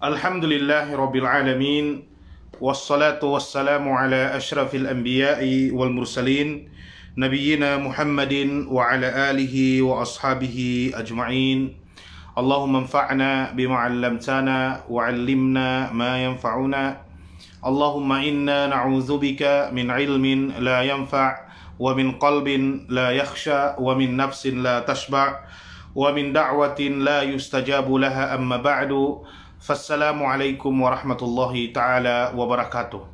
الحمد لله رب العالمين والصلاة والسلام على أشرف الأنبياء والمرسلين نبينا محمد وعلى آله وأصحابه أجمعين اللهم انفعنا بما علمتنا وعلمنا ما ينفعنا اللهم إنا نعوذ بك من علم لا ينفع ومن قلب لا يخشى ومن نفس لا تشبع ومن دعوة لا يستجاب لها أما بعد Assalamualaikum warahmatullahi taala wabarakatuh.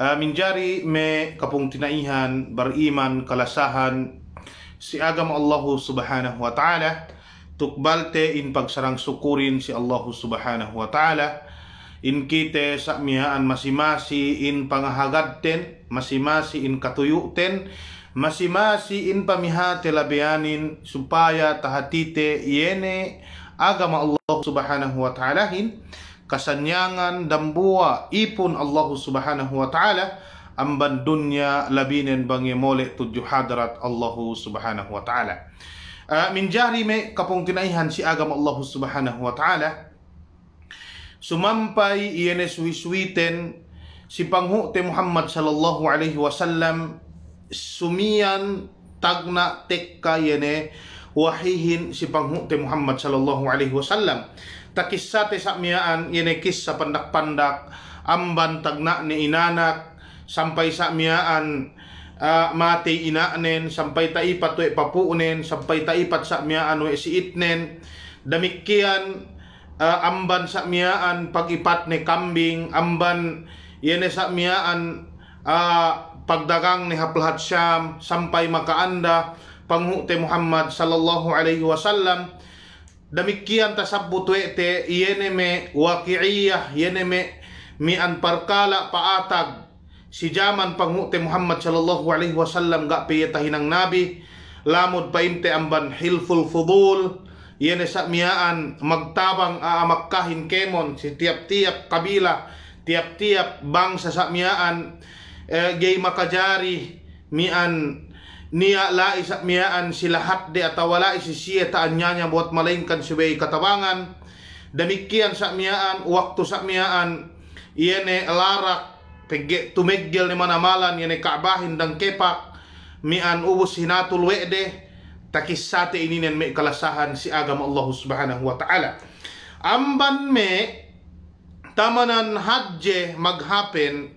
Uh, eh, minjari me kapung tinaihan beriman kalasahan si agama Allah Subhanahu wa taala tukbalte in pagsarang sukurin si Allah Subhanahu wa taala in kite sa mihaan masimasi in pangahagatten masimasi in katuyuten masimasi in pamihate labianin supaya tahatite yene agama Allah Subhanahu wa taala hin kasanyangan dambua ipun Allah Subhanahu wa taala amban dunya labinen bangi mole tujuh hadrat Allah Subhanahu wa taala uh, min jahri me kapung si agama Allah Subhanahu wa taala sumampai iene suwi-suwiten si panghu te Muhammad sallallahu alaihi wasallam sumian tagna tekka iene wahihin si Panghukti Muhammad sallallahu alaihi wasallam. Takis sa miaan inekis sa pandak-pandak amban tagna ni inanak sampay sa miaan uh, ah, mati inaanen sampay taipat we papuunen sampay taipat sa miaan we siitnen damikkian uh, amban sa miaan pagipat ni kambing amban yene sa miaan uh, ah, pagdagang ni Haplahat Syam sampay makaanda panghute Muhammad sallallahu alaihi wasallam damikkiyan tasabbu tuwete yeneme waqi'iyah yeneme mi an parkala paatag si jaman panghute Muhammad sallallahu alaihi wasallam ga piyetahin ang nabi lamod paimte amban hilful fudul yene sa miyaan magtabang aamakkahin kemon si tiap-tiap kabila tiap-tiap bangsa sa miyaan eh, gay makajari mian niya la isa miyaan sila de at wala isisiya taan niya niya buat malingkan subay katabangan damikian sa miyaan waktu sa miyaan iene larak pege tumeggel ni manamalan iene kaabahin dang kepak mian ubus hinatul wede takisate ininen me kalasahan si agama Allah subhanahu wa ta'ala amban me tamanan hadje maghapen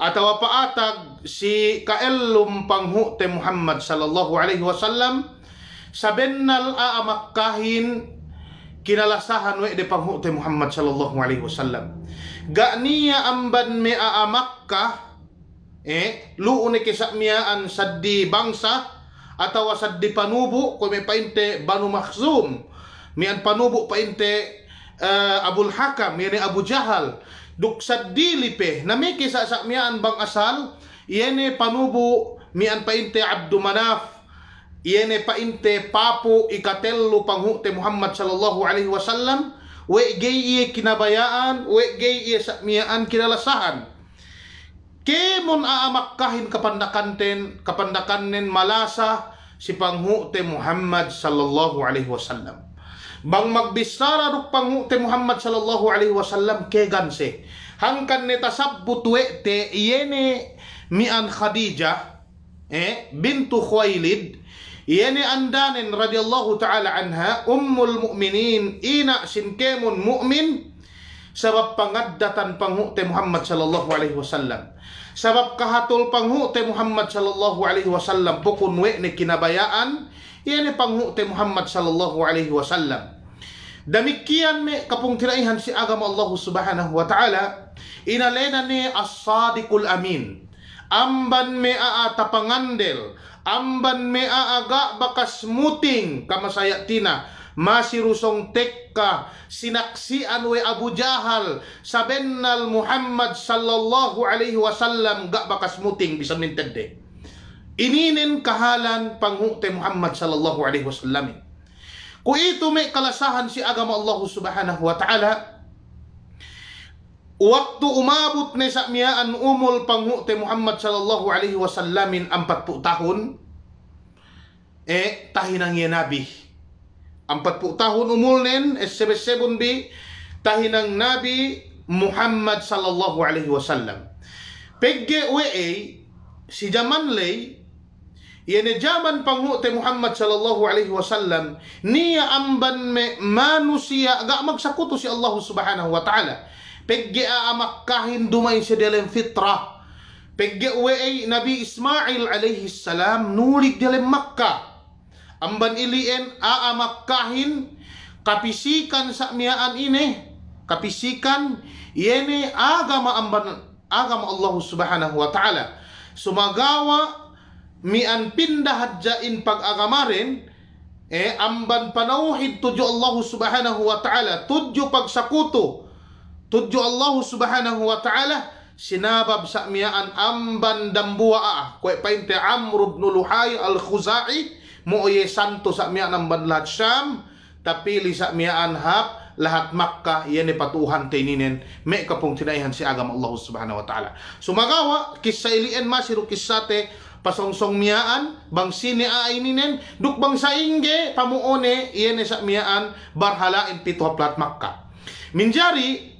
atawa paatag si kaellum Te Muhammad sallallahu alaihi wasallam sabennal a amakkahin kinalasahan we de te Muhammad sallallahu alaihi wasallam nia amban me amakkah eh lu une kisamiaan saddi bangsa atau saddi panubu ko me painte banu mahzum mian panubu painte uh, eh, Abul Hakam yani Abu Jahal duk saddi lipe na may kisasamiaan bang asal Yene panubo mian painte Abdu Manaf. Yene painte papo ikatello panghute Muhammad sallallahu alaihi wasallam. We gay kinabayaan, we gay miaan kinalasahan. Kemon aamakkahin kapandakanten, kapandakanen malasa si panghute Muhammad sallallahu alaihi wasallam. Bang magbisara ruk panghute Muhammad sallallahu alaihi wasallam keganse. Hangkan neta sabbutuwe te yene mi'an Khadijah eh bintu Khuwailid yani andanin radhiyallahu taala anha ummul mu'minin ina sinkemun mu'min sebab pangaddatan panghu te Muhammad sallallahu alaihi wasallam sebab kahatul panghu te Muhammad sallallahu alaihi wasallam pokun we ne kinabayaan yani panghu te Muhammad sallallahu alaihi wasallam demikian me kapungtiraihan si agama Allah subhanahu wa taala inalena ni as-sadiqul amin Amban me aata pangandel. Amban me aaga bakas muting kamasaya tina. Masirusong tekka sinaksian we Abu Jahal saben nal Muhammad sallallahu alaihi wasallam ga bakas muting bisan mintende. Ininin kahalan panghukte Muhammad sallallahu alaihi wasallam. Ku ito may kalasahan si agama Allah subhanahu wa ta'ala Waktu umabot ni sa miyaan umul panguti Muhammad sallallahu alaihi wasallamin ampat po tahun, eh tahinang nabi. Ampat po tahun umul nin, eh bi, tahinang nabi Muhammad sallallahu alaihi wasallam. Pegge we wei si jaman lay Yene jaman panguti Muhammad sallallahu alaihi wasallam niya amban me manusia gak magsakuto si Allah subhanahu wa ta'ala pegge a kahin dumay sa dalam fitrah. pegge uweay Nabi Ismail alaihi salam nulik dalam Makkah amban ilien a kahin kapisikan sa miaan ini kapisikan yene agama amban agama Allah Subhanahu wa taala sumagawa mian pindah hadjain pagamaren eh amban panauhid tuju Allah Subhanahu wa taala tuju pagsakuto tudju Allah subhanahu wa ta'ala sinabab sa'miaan amban dambua'a kue painte Amr ibn Luhai al-Khuzai mu'ye santo sa'miaan amban lahat Syam tapi li sa'miaan hab lahat Makkah yani patuhan tininen me kapung tinaihan si agama Allah subhanahu wa ta'ala sumagawa kisah ilien masiru kisate pasongsong miaan a aininen duk bangsa ingge pamuone iene sa miaan barhalain pituha plat Makkah minjari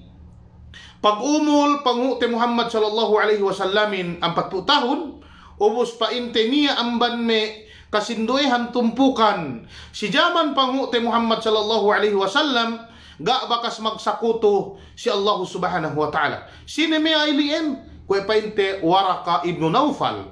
Pag-umol panguti Muhammad sallallahu alaihi wasallamin ang patputahon, ubos pa inteniya ang banme kasinduehan tumpukan. Si Jaman panguti Muhammad sallallahu alaihi wasallam, ga bakas magsakuto si Allah subhanahu wa ta'ala. Sino may ailien? Kwe painte Waraka ibn Naufal.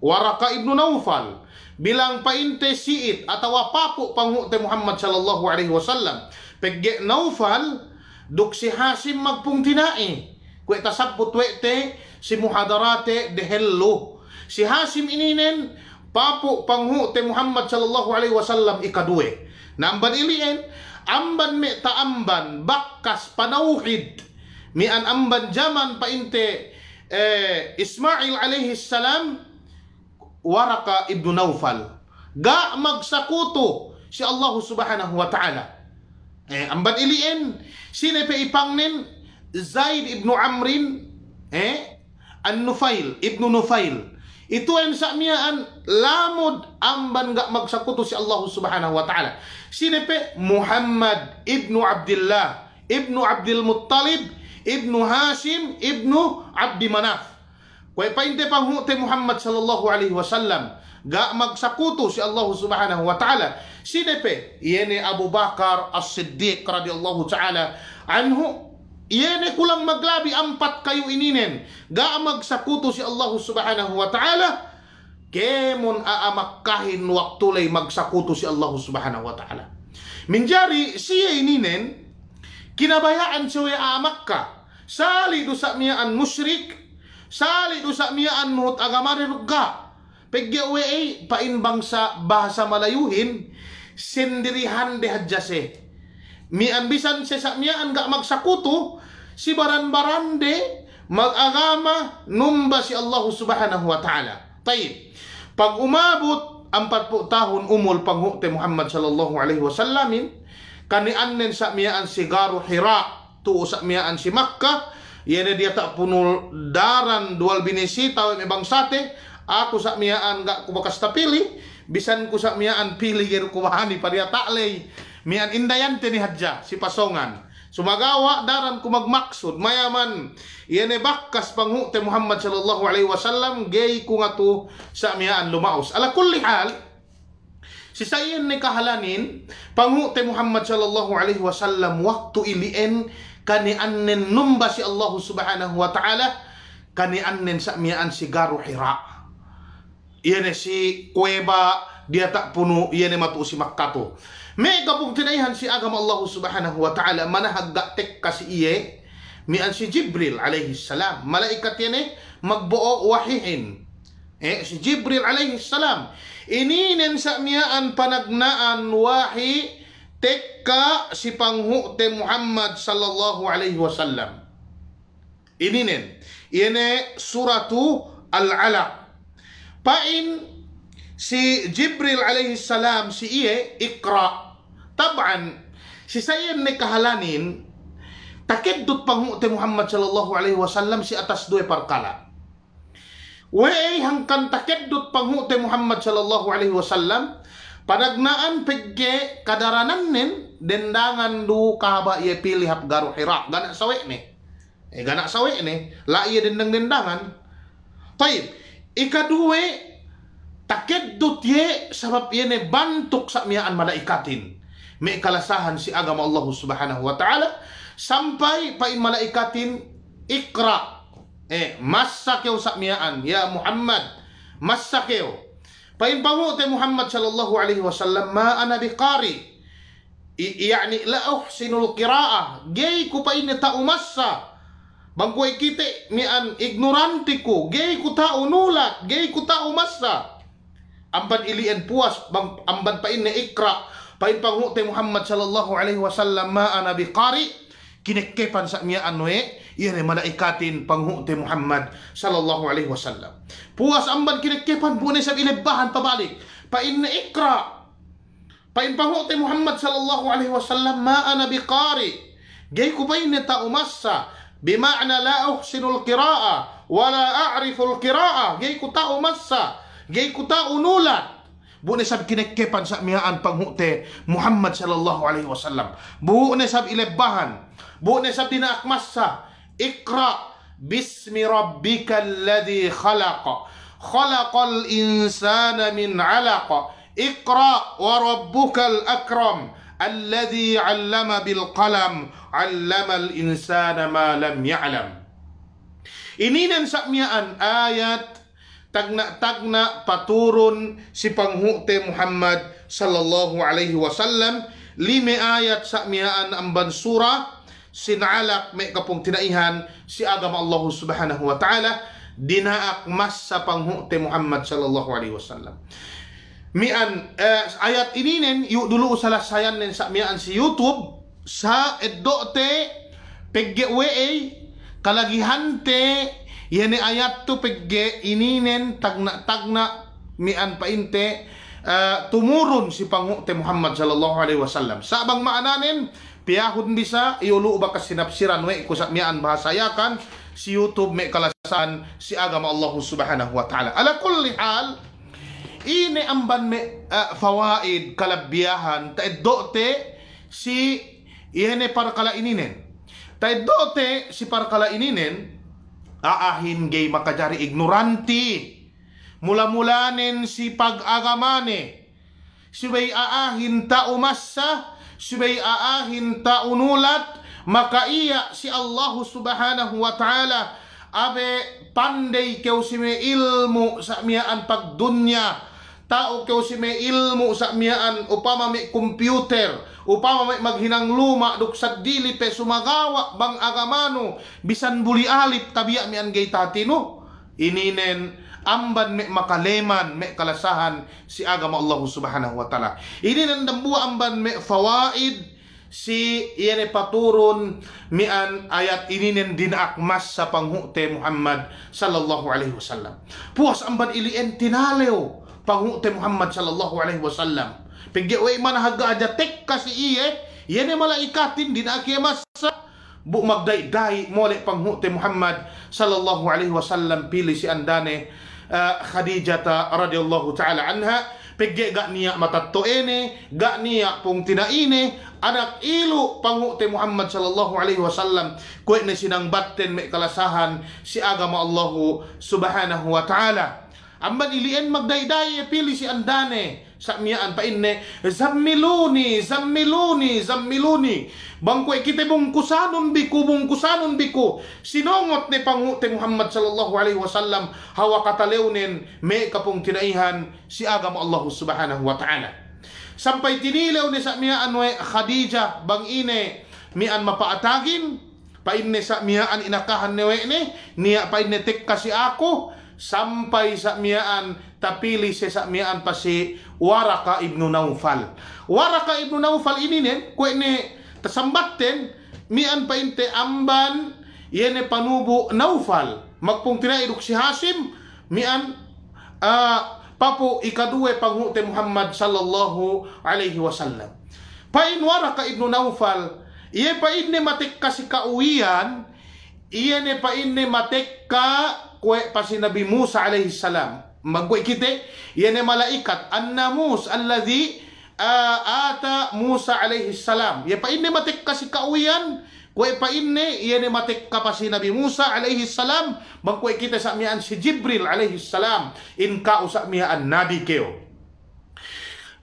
Waraka ibn Naufal. Bilang painte siit atawa papo panguti Muhammad sallallahu alaihi wasallam. Pegge Naufal, duksi hasim magpungtinae kuweta sabot wete si muhadarate dehello si hasim ininen papo panghu te Muhammad sallallahu alaihi wasallam ikadue namban ilien amban me taamban bakkas panauhid mi an amban jaman painte eh, Ismail alaihi salam waraka ibnu Naufal ga magsakuto si Allah subhanahu wa ta'ala eh, amban ilien Sino pa ipangnin? Zaid ibnu Amrin, eh? An-Nufail, ibnu Nufail. yang ang samiaan lamud amban gak magsakutu si Allah Subhanahu wa taala. Sine pe Muhammad ibnu Abdullah, ibnu Abdul Muttalib, ibnu Hashim, ibnu Abdi Manaf. Kaya pa hindi Muhammad sallallahu alaihi wasallam. ga magsakuto si Allah subhanahu wa ta'ala sinepe yene Abu Bakar as-Siddiq radiyallahu ta'ala anhu yene kulang maglabi ampat kayo ininen ga magsakuto si Allah subhanahu wa ta'ala kemon aamakkahin waktulay magsakuto si Allah subhanahu wa ta'ala minjari siya ininen kinabayaan siya aamakka sali do sa miyaan musyrik sali do sa miyaan muhut agama rugga Pagya uwi eh, painbang sa bahasa malayuhin, sindirihan de hadjase. Mi ambisan se sa miya ang magsakuto, si baran-barande, mag-agama, numba si Allah subhanahu wa ta'ala. Tayo, pag umabot ang patpo umul umol panghukte Muhammad sallallahu alaihi wasallamin, kaniannen sa miyaan si Garu Hira, tuo sa miyaan si Makkah, yan dia tak punul daran dual binisita ibang sate, aku sakmiaan gak kubakas pilih bisan ku sakmiaan pilih ku bahani paria taklei mian indayan teni hajja si pasongan sumagawa daran ku magmaksud mayaman bakas bakkas te Muhammad sallallahu alaihi wasallam gay ku ngatu sakmiaan lumaus ala kulli hal sayen ni kahalanin te Muhammad sallallahu alaihi wasallam waktu ilien kani annen numba si Allah subhanahu wa ta'ala kani annen sakmiaan si garu hira' yene iya si kueba dia tak punu yene iya matu si Makato. me gabung tinaihan si agama Allah subhanahu wa ta'ala mana hagga tek kasi iye mi si Jibril alaihi salam malaikat yene magbuo wahihin eh si Jibril alaihi salam ini nen panagnaan wahi tekka si panghu'te Muhammad sallallahu alaihi wasallam ini nen ini suratu al-alaq Pain si Jibril alaihi salam si iye ikra. Taban si sayen ni kahalanin takiddut pangukte Muhammad sallallahu alaihi wasallam si atas dua perkala. Wei hangkan takiddut pangukte Muhammad sallallahu alaihi wasallam padagnaan pegge kadaranan nin dendangan du kahaba iye pilih hap garu hira ganak sawe ni. Eh ganak sawe ni la ye dendang dendangan. Taib ikaduwe takit dutye sabab yene bantuk sa miyaan malaikatin. May kalasahan si agama Allah subhanahu wa ta'ala sampai pa'i malaikatin ikra. Eh, masakyaw sa miyaan. Ya Muhammad, masakyaw. Pain pangu te Muhammad sallallahu alaihi wasallam ma ana biqari. I, yani la uhsinul qira'ah. Gay ko pain ta umassa. Bangkuai kite mian ignorantiku gay kuta nulat, gay kuta masa, amban ilian puas bang amban pain ne ikra pain panghukte Muhammad sallallahu alaihi wasallam ma ana biqari kinekkepan sa mian noe iyane malaikatin panghukte Muhammad sallallahu alaihi wasallam puas amban kinekepan bune sa ilebahan pabalik pain ne ikra pain panghukte Muhammad sallallahu alaihi wasallam ma ana qari, gay kubain ne ta masa. Bima'na la uhsinul qira'ah wala a'riful qira'ah. Gay ko tao massa. Gay ko tao nulat. Buo sab kinekkepan sa mihaan panghute Muhammad sallallahu alaihi wasallam. Buo na sab ilebahan. Buo na sab dinaakmassa. Ikra bismi rabbikal ladhi khalaqa. Khalaqal insana min 'alaqa. Iqra wa rabbukal akram. Alladhi 'allama bil qalam 'allama al insana ma lam ya'lam. Ininan sa miyan ayat tagna-tagna paturon si Panghute Muhammad sallallahu alaihi wasallam lime ayat sa miyan ang bansura sinalak may kapong tinaihan si agama Allah subhanahu wa ta'ala dinaak mas sa panghute Muhammad sallallahu alaihi wasallam mian eh, ayat ini nen yuk dulu usahlah saya nen sak mian si YouTube sa edote te pegge kalagi kalagihan te ayat tu pegge ini nen tagna tagna mian painte uh, eh, tumurun si pangu te Muhammad sallallahu alaihi wasallam sa bang maananin piahun bisa yulu ba kasinapsiran we sak mian bahasa kan si YouTube me kalasan si agama Allah subhanahu wa taala ala kulli hal ini amban me uh, fawaid kalabyahan taiddote si ihene para kala ininen taiddote si para kala ininen aahin gay makajari ignoranti mula-mulanin si pag-agamane sibay aahin ta umassa Subay aahin ta unulat makaiya si Allah subhanahu wa ta'ala abe panday keu si ilmu sa miyaan pagdunya tao kyo si may ilmo sa miyaan upama may computer upama may luma duk sa dili pe sumagawa bang agamano bisan buli alip tabiya mi an gay tatino ininen amban may makaleman may kalasahan si agama Allah subhanahu wa taala ininen dambuwa amban may fawaid si iyane paturon mian ayat ininen dinakmas sa panghute Muhammad sallallahu alaihi wasallam. Puas amban ilien tinalew pangute Muhammad sallallahu alaihi wasallam pigge way man haga aja tek kasi iye yene malaikatin din masa bu magday dai mole pangute Muhammad sallallahu alaihi wasallam pili si andane uh, Khadijata radhiyallahu taala anha pigge gak niat matatto ene ga niya pong ini, anak ilu pangute Muhammad sallallahu alaihi wasallam kuy na sinang batten may kalasahan si agama Allahu subhanahu wa ta'ala Amban ilian magdayday pili si andane sa miyaan pa inne zammiluni zammiluni zammiluni bangko kita bung kusanon biku bung kusanon biku sinongot ni panguti Muhammad sallallahu alaihi wasallam hawa katalewnen me kapong tinaihan si agama Allah subhanahu wa ta'ala sampai tinilaw ni sa miyaan we Khadijah bang ine mian mapaatagin painne sa miyaan inakahan ni we ni niya painne tek si ako sampai sa miaan tapili siya sa miaan pa si Waraka ibn Naufal Waraka ibn Naufal ininin kwen ni tasambatten mian pa inte amban yene panubo Naufal magpung tinaidok si Hasim mian uh, papo ikaduwe pangute Muhammad sallallahu alaihi wasallam pain Waraka ibn Naufal iye pain ni matik kasi kauwian iye ni pain ni matik ka kwe sinabi Musa alayhi salam magkwe kite yan malaikat an namus alladhi uh, ata Musa alayhi salam ya pa inne matik kasi kauyan kwe pa inne yan matik ka sinabi Musa alayhi salam magkwe kite sa miyan si Jibril alayhi salam in ka usap miyan nabi keo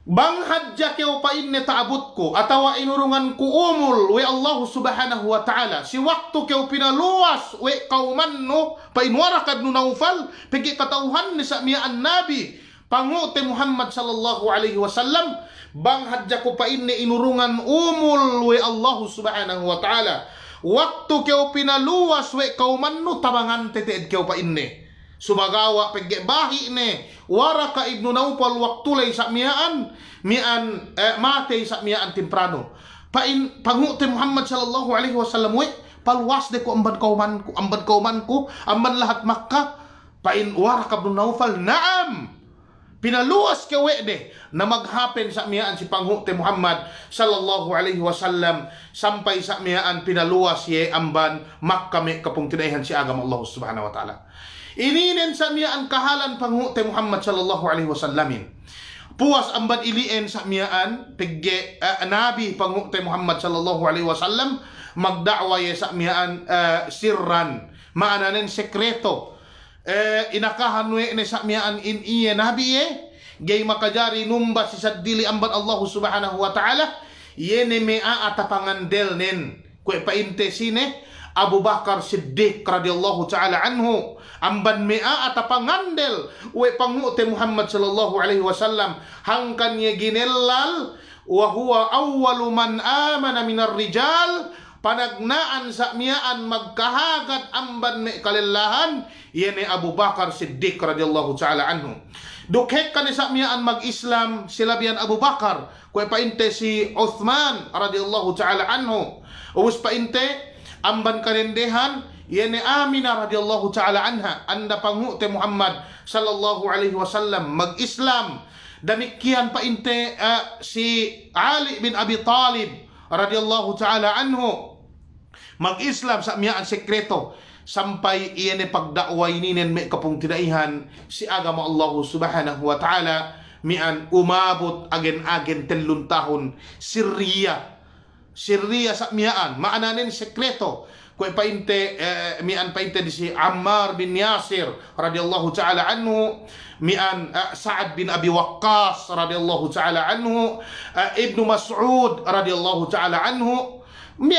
Bang hajja keo pa inne taabut ko atawa inurungan ku umul we Allah subhanahu wa ta'ala si waktu keo pinaluwas we kauman no painwara kad no naufal pigi katauhan ni sa miaan nabi pangute Muhammad sallallahu alaihi wasallam bang hajja ko pa inne inurungan umul we Allah subhanahu wa ta'ala waktu keo pinaluwas we kauman no tabangan teteed keo pa inne subagawa pegge bahi ne wara ka ibnu Naupal waktulay sa miaan mian eh, mate sa miaan temprano pain panguti Muhammad sallallahu alaihi wasallam we palwas de ko amban kauman ko amban kauman ko amban lahat Makkah pain wara ka ibnu Naupal naam pinaluas ke we de na maghapen sa miyaan si Panghukte Muhammad sallallahu alaihi wasallam sampai sa miyaan pinaluwas ye amban makkame kapong tinayhan si agama Allah subhanahu wa ta'ala. Ininen sa miya ang kahalan panghute Muhammad sallallahu alaihi wasallam. Puas ambat badiliin sa miyaan tigge uh, nabi panghute Muhammad sallallahu alaihi wasallam magda'wa ye sa miyaan uh, ah, sirran maananen sekreto. Uh, inakahan ni sa miyaan in iye nabi ye gay makajari numba si sadili ambat Allah subhanahu wa ta'ala yene me atapangandel nen kwe paimte sine Abu Bakar Siddiq radhiyallahu ta'ala anhu amban mea ata pangandel we pangute Muhammad sallallahu alaihi wasallam hangkan ye ginellal wa huwa awwalu man amana minar rijal panagnaan sa miaan magkahagat amban me kalillahan yene Abu Bakar Siddiq radhiyallahu taala anhu dukhek kan sa miaan mag-Islam sila biyan Abu Bakar kue painte si Uthman radhiyallahu taala anhu uwis painte amban kanindihan, ni Amina radhiyallahu ta'ala anha anda pangute Muhammad sallallahu alaihi wasallam mag-Islam damikkian pa inte uh, eh, si Ali bin Abi Talib radhiyallahu ta'ala anhu mag-Islam sa miyaan sekreto Sampai iyan pagdakway ninen may kapong tinaihan si agama Allah subhanahu wa ta'ala mian umabot agen-agen telun tahon sirriya sirriya sa miaan maananin sekreto kue painte eh, mi an painte si Ammar bin Yasir radhiyallahu taala anhu mi an eh, Sa'ad bin Abi Waqqas radhiyallahu taala anhu eh, Ibnu Mas'ud radhiyallahu taala anhu mi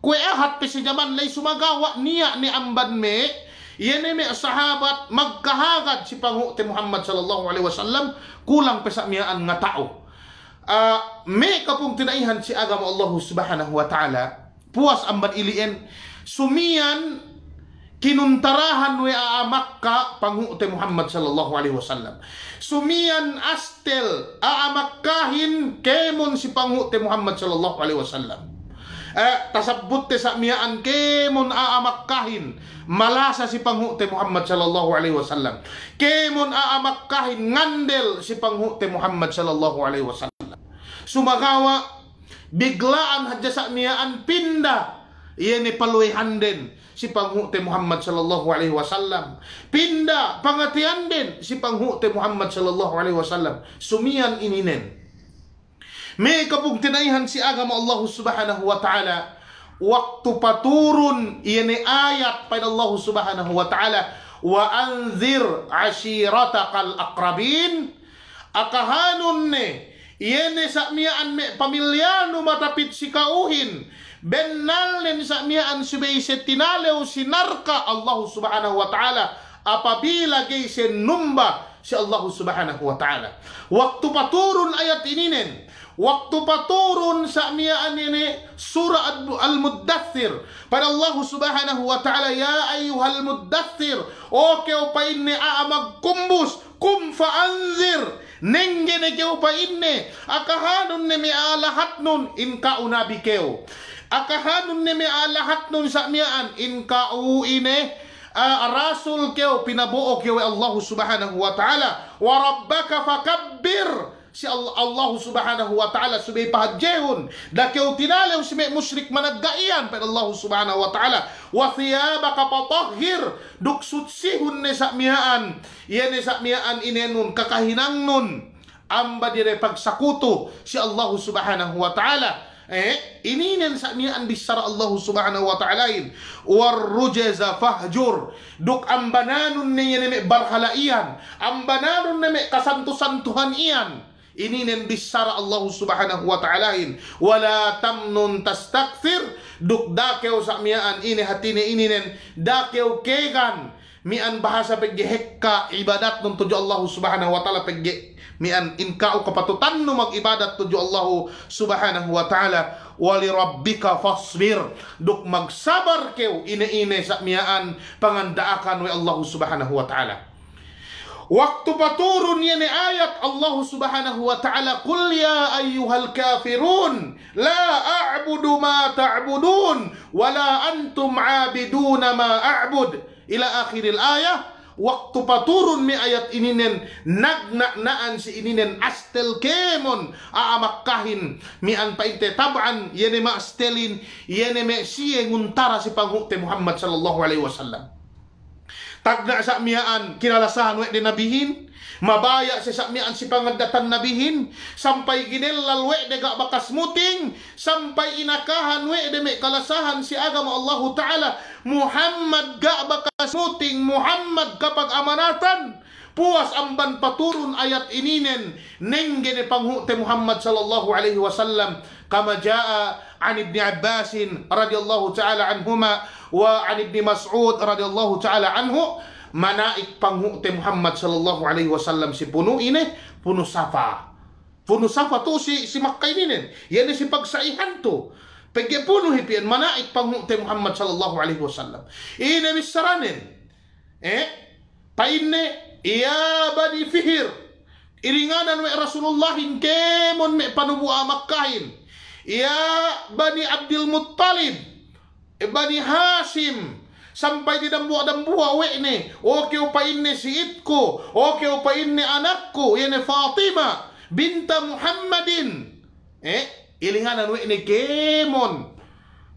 kue ahat pe jaman lay sumagawa niya ni amban me Iyani mi sahabat magkahagat si Panguti Muhammad sallallahu alaihi wasallam kulang pesa miaan nga tao. Uh, eh, may kapong tinaihan si agama Allah subhanahu wa ta'ala puas ambat ilien sumian kinuntarahan we aamak ka panguute Muhammad sallallahu alaihi wasallam sumian astel aamakkahin kemon si panguute Muhammad sallallahu alaihi wasallam eh, tasabot te sa miaan kemon aamakkahin malasa si panghute Muhammad sallallahu alaihi wasallam kemon aamakkahin ngandel si panghute Muhammad sallallahu alaihi wasallam sumagawa biglaan hadya sa miaan pinda Iye Iyan ipaluihan din si Panghuti Muhammad sallallahu alaihi wasallam. Pinda, pangatian din si Panghuti Muhammad sallallahu alaihi wasallam. Sumian ininen. May kapugtinayhan si agama Allah subhanahu wa ta'ala. Waktu paturun iyan ayat pa Allah subhanahu wa ta'ala. Wa anzir ashiratakal akrabin. Akahanon ni. Iyan sa me pamilyano matapit si kauhin Bennalin sa miya ang subay tinalew sinarka Allah subhanahu wa ta'ala apabila gay numba si Allah subhanahu wa ta'ala. Waktu paturun ayat ininen. Waktu paturun sa miya anini surah al-muddathir. Para Allah subhanahu wa ta'ala ya ayuhal muddathir. O keo pa inni aamag kumbus kum faanzir. Nengge ne keo pa inni. Akahanon ne mi alahat nun in kaunabikeo akahanun ni mi lahat nun sa miaan in kauine uh, rasul kyo pinabuok kyo Allah subhanahu wa ta'ala wa rabbaka fakabbir si Allah subhanahu wa ta'ala subay pahadjehon da kyo tinalaw si may musyrik managaian pero Allah subhanahu wa ta'ala wa thiyabaka patahhir duksutsihon ni sa mihaan yan ni sa mihaan inenun kakahinang nun amba dire pagsakuto si Allah subhanahu wa ta'ala eh ini nan saknian disar Allah Subhanahu wa taala in war rujaza fahjur duk ambananun yang neme barhala iyan. ambananun kasantusan Tuhan ian ini yang disara Allah Subhanahu wa taala in wala tamnun takfir duk dakew sakmian ini hatine ini yang dakew kegan mian bahasa pegge hekka ibadat nuntuju Allah Subhanahu wa taala pegge mian inkau kepatutanmu magibadat tuju Allah subhanahu wa ta'ala wali rabbika fasbir duk magsabar keu ini-ini miaan pangandaakan we Allah subhanahu wa ta'ala Waktu paturun yani ayat Allah subhanahu wa ta'ala Qul ya ayyuhal kafirun La a'budu ma ta'budun wala antum abiduna ma a'bud Ila akhiril ayah waktu paturun mi ayat ininen nagnaknaan si ininen astel kemon aamakkahin mi an painte taban yene ma astelin yene me siye nguntara si pangukte Muhammad sallallahu alaihi wasallam tagna sa miaan kinalasahan wek dinabihin Mabaya si sakmian si pangandatan nabihin. Sampay ginilal we de ga bakasmuting. Sampay inakahan we de may kalasahan si agama Allahu Ta'ala. Muhammad ga bakasmuting. Muhammad kapag amanatan. Puas amban paturun ayat ininen. Neng gene panghute Muhammad sallallahu alaihi wasallam. Kama jaa an ibni Abbasin radhiyallahu ta'ala anhuma. Wa an ibni Mas'ud radhiyallahu ta'ala anhu. manaik panghukte Muhammad sallallahu alaihi wasallam si puno ini puno safa puno safa to si si Makkah ini nen yani si pagsaihan to pagya puno hipian manaik panghukte Muhammad sallallahu alaihi wasallam ini misaranin eh paine iya bani fihir iringanan we Rasulullahin kemon me panubua Makkahin iya bani Abdul Muttalib bani Hasim Sampai di dambua-dambua we ni. Oke upain ni si itku. Oke upain ni anakku. Ini Fatima. Binta Muhammadin. Eh, ilinganan we ni kemon.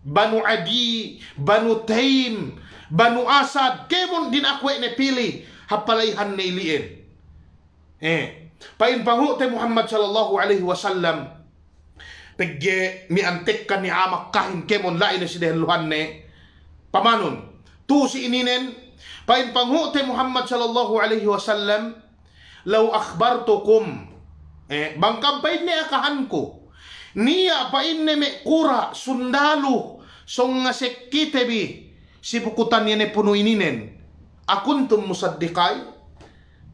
Banu Adi, Banu Taim, Banu Asad. Kemon din aku ne ni pilih. Hapalaihan ne ilien. Eh, pain pahuk te Muhammad sallallahu alaihi wasallam. Pegge mi antekkan ni amak kahin kemon lain si deluhan ne. pamanun tu si ininen pain panghuti Muhammad sallallahu alaihi wasallam law akhbartukum eh bangkam pain ni akahan ko niya pain ni me kura sundalo song nga sekitebi sipukutan ni puno ininen akuntum musaddikay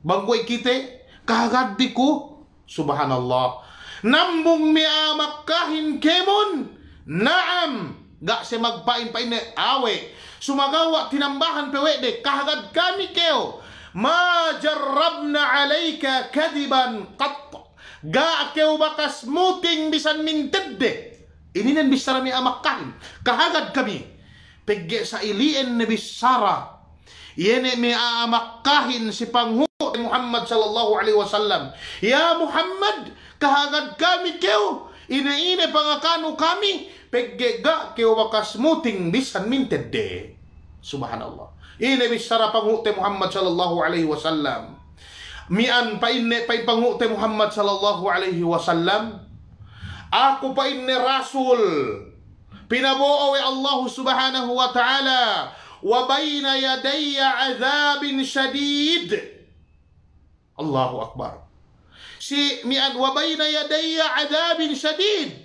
bangkoy kite kagad di ko subhanallah nambung mi amakkahin kemon naam ga se magpain pain awe sumagawa tinambahan pewede kahagad kami keo majarrabna jarrabna alayka kadiban qat ga keo bakas muting bisan mintedde ininan bisara mi amakkan kahagad kami pegge sa ilien ni bisara yene mi aamakkahin si panghu Muhammad sallallahu alaihi wasallam ya Muhammad kahagad kami keo Inaine pangakano kami, peggega kewakas muting bisan mintedde. Subhanallah. Ine bisara panghute Muhammad sallallahu alaihi wasallam. Mian pa inne pa panghute Muhammad sallallahu alaihi wasallam. Ako pa inne rasul. Pinabuo Allah subhanahu wa ta'ala wa bayna yadayya azabin shadid. Allahu akbar. Si mi'an wa baina yadayya adabin syadid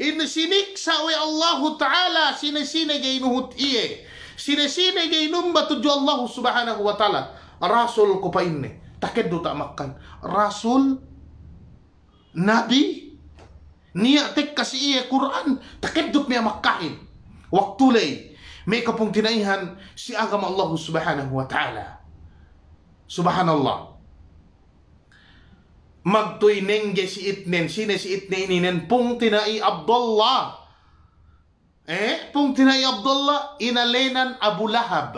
In sinik we Allah Ta'ala sinesine ge iye. Sinesine ge inumba tuju Allah Subhanahu wa Ta'ala. Rasul ko pa inne. do tak makan. Rasul Nabi niatik kasih kasi iye Quran do mi makkahin. Waktu lay may kapung tinaihan si agama Allah Subhanahu wa Ta'ala. Subhanallah. magtuineng ge si itnen sine si itne ininen pung tinai Abdullah eh pung tinai Abdullah inalenan Abu Lahab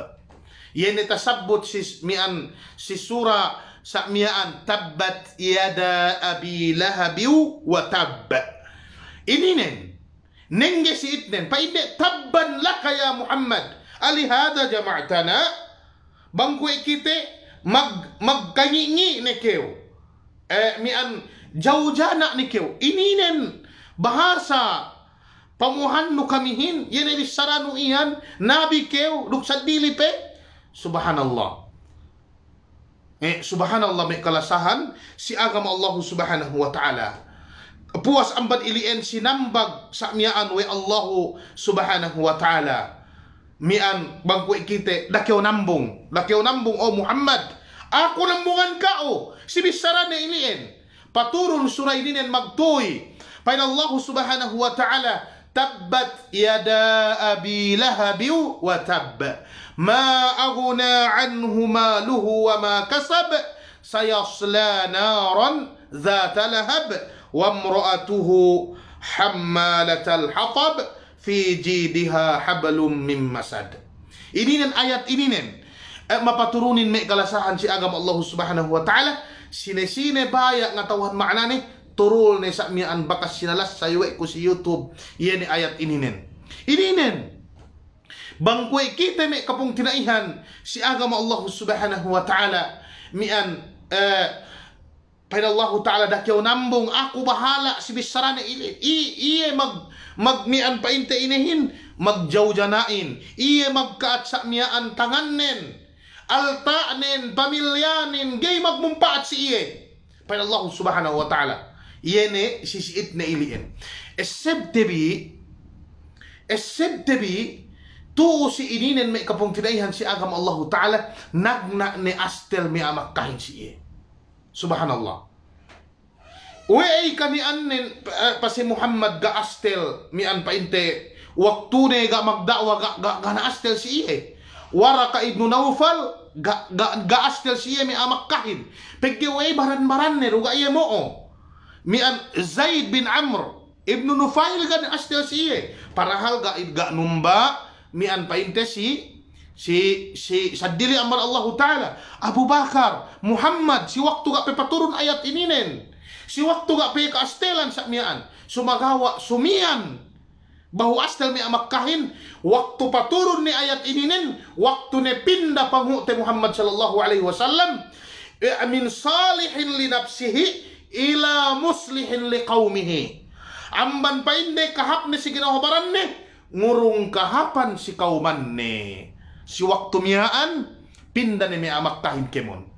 yen itasabbot si mian si sura sa mian tabbat yada abi lahabiw wa tab. ininen nengge si itnen pa inde tabban lakaya Muhammad alihada jama'tana bangku ikite mag magkangingi nekeo eh, mi an jawjana ni kew ininen bahasa pamuhan nu kamihin yene bisara nu iyan nabi kew duk sadili pe subhanallah eh subhanallah mek si agama Allah subhanahu wa taala puas ambat ilien sinambag sa miaan we Allah subhanahu wa taala mian bangku ikite dakeo nambung dakeo nambung o oh Muhammad Ako nang mungan ka kao, si bisara na iliin. Paturun suray ninen magtoy. Pahin Allah subhanahu wa ta'ala, Tabbat yada abi lahabiu wa tab. Ma aguna anhu maluhu wa ma kasab. Sayasla naran zata lahab. Wa حمالة الحطب في Fi حبل hablum mimmasad. Ini ayat ini nen eh, mapaturunin me kalasahan si agama Allah Subhanahu wa taala sine-sine bayak nga tawhan makna ni turul ni sa mian bakas sinalas sayuwe ko si YouTube yan ni ayat ininen ininen bangkwe kita me kapung tinaihan si agama Allah Subhanahu wa taala mian eh, pada Allah Ta'ala dakyaw nambung aku bahala si bisara na ilit iye mag magmian painte inahin magjawjanain iye magkaat sa miaan tangannen altaanin, pamilyanin, gay magmumpa at si iye. Pero Allah subhanahu wa ta'ala, yene sisiit na iliin. Except debi, except debi, tuo si ininen may kapong tinaihan si agam Allah ta'ala, nagna ni astel mi amak si iye. Subhanallah. Uwe ka ni anin uh, eh, pa si Muhammad ga astel mi an waktune ga magdawa ga, ga, ga na astel si iye. Waraka ibnu Naufal ga ga ga astel siya mi amak kahin. Pegge way baran-baran ne ruga iya mo. Mi an Zaid bin Amr ibnu Nufail gan astel siya. Parahal ga ga numba mi an painte si si si sadili amar Allah Taala Abu Bakar Muhammad si waktu gak pepaturun ayat ini nen si waktu gak pe mi an sumagawa sumian asal mi Amakahin waktu paturun ni ayat ini nin waktu ne pindah panghu te Muhammad sallallahu alaihi wasallam Amin salihin li nafsihi ila muslihin li qaumihi. Amban painde kahap ni si ginahobaran ni ngurung kahapan si kauman ni. Si waktu miaan pindah ni mi amakkahin kemon.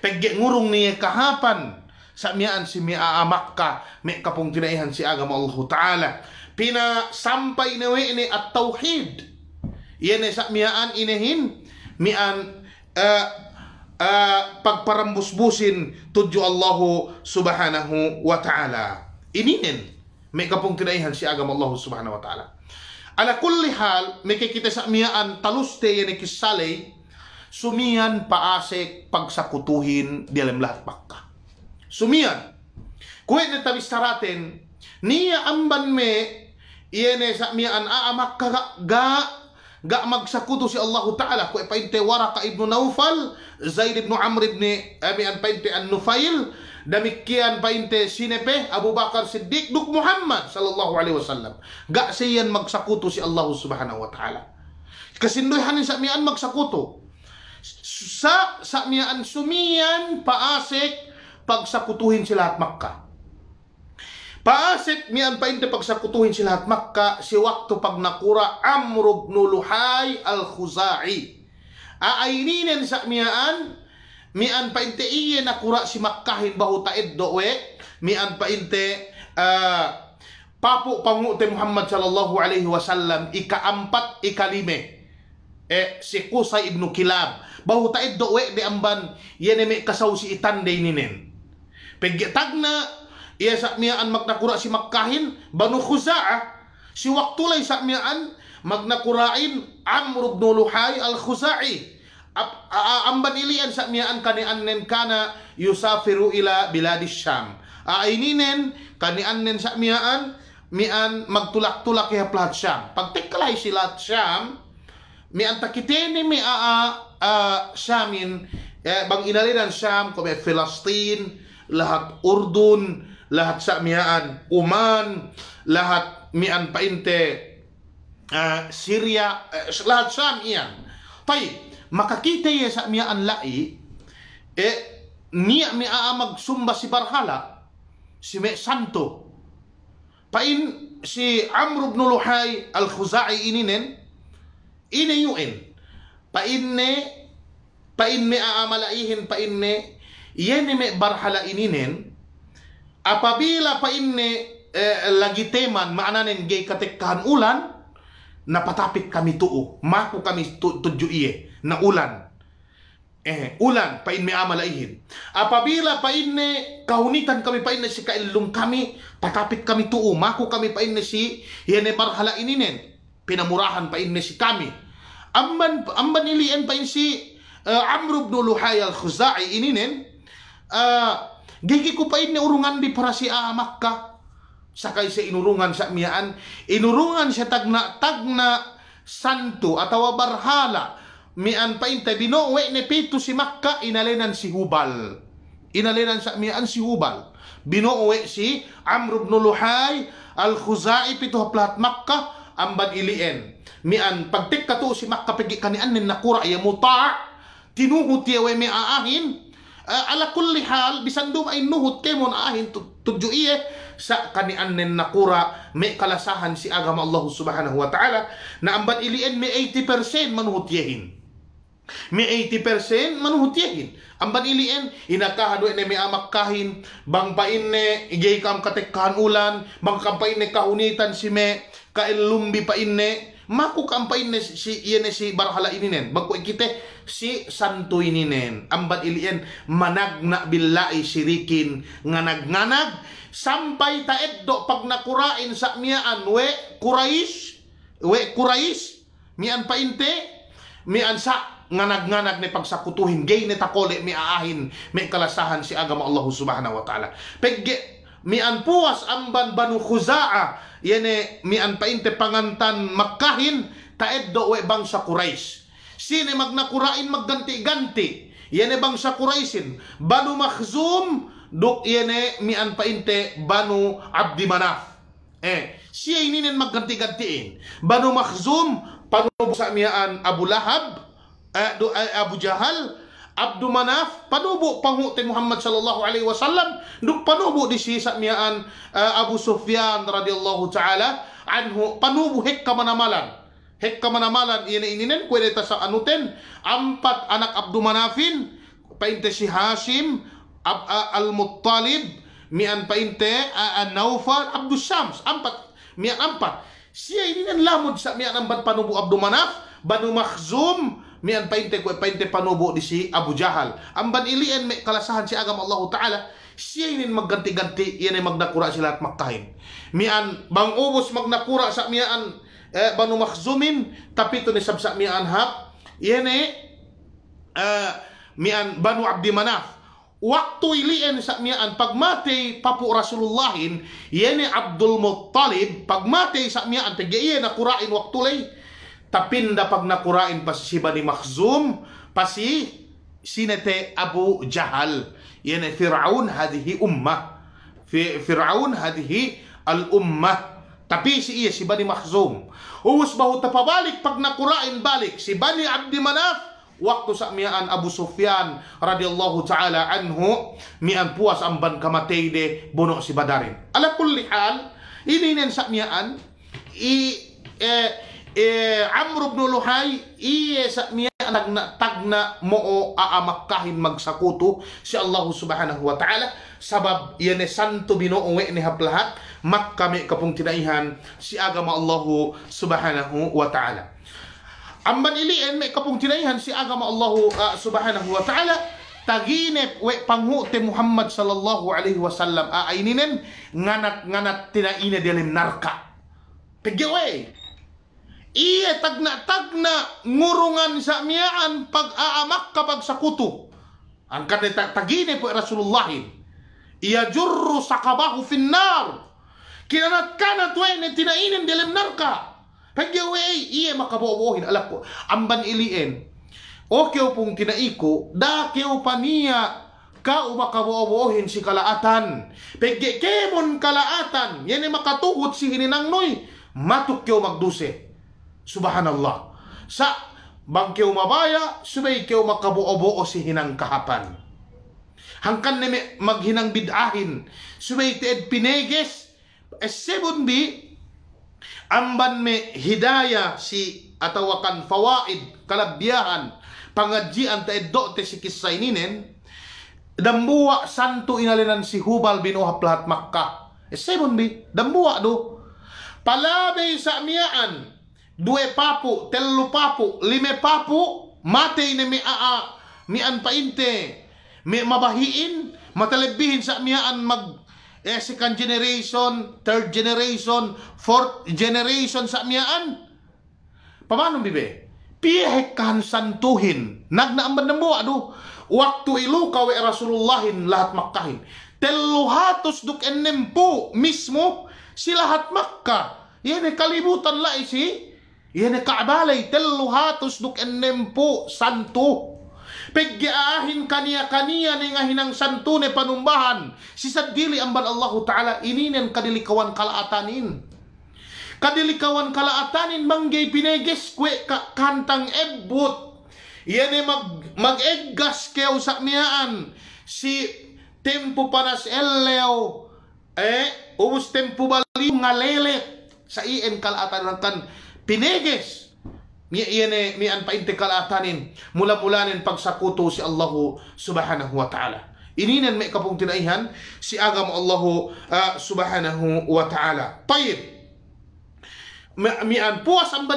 Pegge ngurung ni kahapan sa miaan si mi aamakka mi kapung tinaihan si agama Allah Ta'ala Pina sampai nawe ini at tauhid. Iyane sak miaan inehin mian uh, eh, uh, eh, pagparambusbusin tudyo Allah subhanahu wa ta'ala. Ininin may kapong kinaihan si agama Allah subhanahu wa ta'ala. Ala kulli hal, may kita sa miaan taluste yan kisale, sumian paasek pagsakutuhin di alam lahat pakka. Sumian. Kuwet na saraten niya amban me iyene sa mian aamak ka ga ga magsakuto si Allah Ta'ala ko ipainte wara ka Ibn Naufal Zaid ibn Amr ibn Abi eh, an painte an Nufail damikian painte sinepe Abu Bakar Siddiq duk Muhammad sallallahu alaihi wasallam ga siyan magsakuto si Allah Subhanahu wa Ta'ala kasinduhanin sa mian magsakuto sa sa mian sumian paasik pagsakutuhin sila at Makkah Pasik mian pain te pagsakutuhin sila at Makka si wakto pag nakura Amr ibn Luhay al-Khuzai. Aaininen sa mian mian pain te iye nakura si Makkahin bahu taid dowe mian pain ah, te uh, papo panguti Muhammad sallallahu alaihi wasallam ikaampat ikalime. Eh, si Kusay ibn Kilab. Bahu taid dowe de amban yeneme kasaw si itanday ninen. Pagkatag na Iya sa miaan magnakura si Makkahin, Banu Khuza'a Si waktulay sa miaan magnakurain Amr ibn Luhay al-Khuza'i. Amban ilian sa miaan kaniannen kana yusafiru ila biladis Syam. Aaininen kaniannen sa miaan mian magtulak-tulak kaya plat Syam. Pagtikalay sila Syam, mian takiteni mi aa uh, Syamin eh, bang inalinan Syam, kome Filastin, lahat Urdun, lahat sa miaan Uman, lahat mian painte uh, Syria, uh, lahat sa mian. Tay, makakita ye sa miaan lai, eh, niya miaamag sumba si Barhala, si Me Santo. Pain si Amr ibn Luhay al-Khuzai ininen, inayuin. Painne, pain me aamalaihin, painne, yene me barhala ininen, apabila pa inne eh, lagiteman maananin gay katekkahan ulan napatapik kami tuo mako kami tudyo iye na ulan eh ulan pa inne amalaihin apabila pa inne kaunitan kami pa inne si kailung kami patapit kami tuo mako kami pa inne si yene parhala ininen pinamurahan pa inne si kami amman amman ilian pa inni si uh, Amr ibn Luhay al-Khuzai ininen uh, Gigi ko pa ini urungan di para si amak ka. Sakay sa inurungan sa miyaan. Inurungan siya tagna, tagna santo atawa barhala. Mian pa inte binuwi ni Pito si Makka inalenan si Hubal. Inalenan sa mian si Hubal. Binowe si Amr ibn Luhay al-Khuzai pito haplat Makka ambad ilien. Mian pagtik to si Makka pigi kanian nin nakura ya muta. Tinuhutiyawe mi aahin uh, ala kulli hal bisan dum ay nuhut kay mo ahin tudyo iye sa kanian nen nakura may kalasahan si agama Allah subhanahu wa ta'ala na ambat ilien may 80% manuhutyehin yehin may 80% manuhutyehin ambat ilien inakahado ne may amak kahin bangpain ne igay kam katekkahan ulan bangkampain ne kahunitan si me kailumbi pa inne Maku kampay ne si iyan si barhala ininen. Bagko ikite si santo ininen. Ambat ilian manag na bilai sirikin nganag-nganag sampay ta eddo pag nakurain sa miaan we kurais we kurais mian inte mian sa nganag-nganag ni pagsakutuhin gay ni takole mi aahin may kalasahan si agama Allah subhanahu wa ta'ala pegge mian puas amban banu khuzaa yene eh, mian painte pangantan makkahin taeddo we bang sa Quraish sine magnakurain magganti-ganti yene eh bang sa Quraishin banu makhzum dok yene eh, mian painte banu abdi manaf eh siya ininin magganti-gantiin banu makhzum panubo sa mian Abu Lahab eh, Abu Jahal Abdul Manaf panubo panghu Muhammad sallallahu alaihi wasallam duk panubu di si sakmiaan uh, eh, Abu Sufyan radhiyallahu taala anhu panubu hek manamalan hek manamalan ini ininen kuwede ta sa anuten ampat anak Abdul Manafin painte si Hashim Ab, uh, Al-Muttalib mian painte uh, eh, Naufal Abdul Syams ampat mian empat. siya ini nen lamud sa mian panubu panubo Abdul Manaf Banu Makhzum mian painte ko painte panubo di si Abu Jahal amban ilian may kalasahan si agam Allah Taala siya inin magganti-ganti yan ay magnakura sila at magtahin mian bang ubos magnakura sa mian eh, banu makhzumin tapito ni sabsa mian hap yan ay uh, mian banu abdi manaf waktu ilian sa mian pagmate papu rasulullahin yan Abdul Muttalib pagmate sa mian tagiyan na kurain waktu lay tapin da pag nakurain pa si ni Makhzum pasi sinete Abu Jahal yan ay Fir'aun hadihi umma Fir'aun hadihi al umma tapi si iya si Bani Makhzum uwas baho tapabalik pag nakurain balik si Bani Abdi Manaf waktu sa miaan Abu Sufyan radhiyallahu taala anhu mian puas amban kamateide bono si Badarin ala kulli hal ini nen sa miaan i eh, eh, Amr ibn Luhay iya sa niya nagna tagna moo aamakkahin magsakuto si Allah subhanahu wa ta'ala sabab iya ni santo binuuwi ni haplahat makkami kapung tinaihan si agama Allah subhanahu wa ta'ala amban iliin may kapung tinaihan si agama Allah uh, ah, subhanahu wa ta'ala taginep we panghuti Muhammad sallallahu alaihi wasallam aaininen nganat nganat tinaina dilim narka pigyawe Iya tagna-tagna ngurungan sa miyaan pag-aamak kapag sa kuto. Ang kanita tagine po Rasulullah. Iya jurru sa kabahu finnar. Kinanat ka na tuwe na tinainin dilim narka. Pagyawe iya makabobohin. Alak po amban iliin. O kyo tinaiko, da kyo ka umakabobohin si kalaatan. Pagkikemon kalaatan, yan ay makatuhot si hininang noy. Matukyo magduse. Subhanallah. Sa bangkew mabaya, subaykew makabuo-buo si hinang kahapan. Hangkan na maghinang bidahin, subay ed pineges, esebon bi, amban me hidaya si atawakan fawaid, kalabyahan, pangadian ta eddo te si kisaininen, dambuwa santo inalinan si Hubal bin Ohaplat Makkah. Esebon bi, dambuwa do. Palabay sa amiyaan, due papu, telu papu, lime papu, matay na mi aa, mi anpainte, mi mabahiin, matalebihin sa miaan mag eh, second generation, third generation, fourth generation sa miaan. Paano bibe? kan santuhin. Nagnaamban na mo, Waktu ilu kawe Rasulullahin lahat makkahin. Teluhatos duk enem mismo si lahat makka. Yan kalibutan la eh, Iyan kaabalay, teluha tusduk ennem po, santo. Pagyaahin kaniya-kaniya ni nga hinang santo ni panumbahan. Si sadili ambal Allah Ta'ala ininen kadilikawan kalaatanin. Kadilikawan kalaatanin manggay pineges kwe ka kantang ebbot. Iyan mag mag-eggas kayo sa miyaan. Si tempo panas eleo eh umus tempo balim nga lelet sa ien kalaatan Pinigis. mi eh, mi anpaintikal atanin. Mula-mulanin pagsakuto si Allahu subhanahu wa ta'ala. Ininan may kapong tinaihan si agam Allahu uh, subhanahu wa ta'ala. Tayyib. Mian puas ang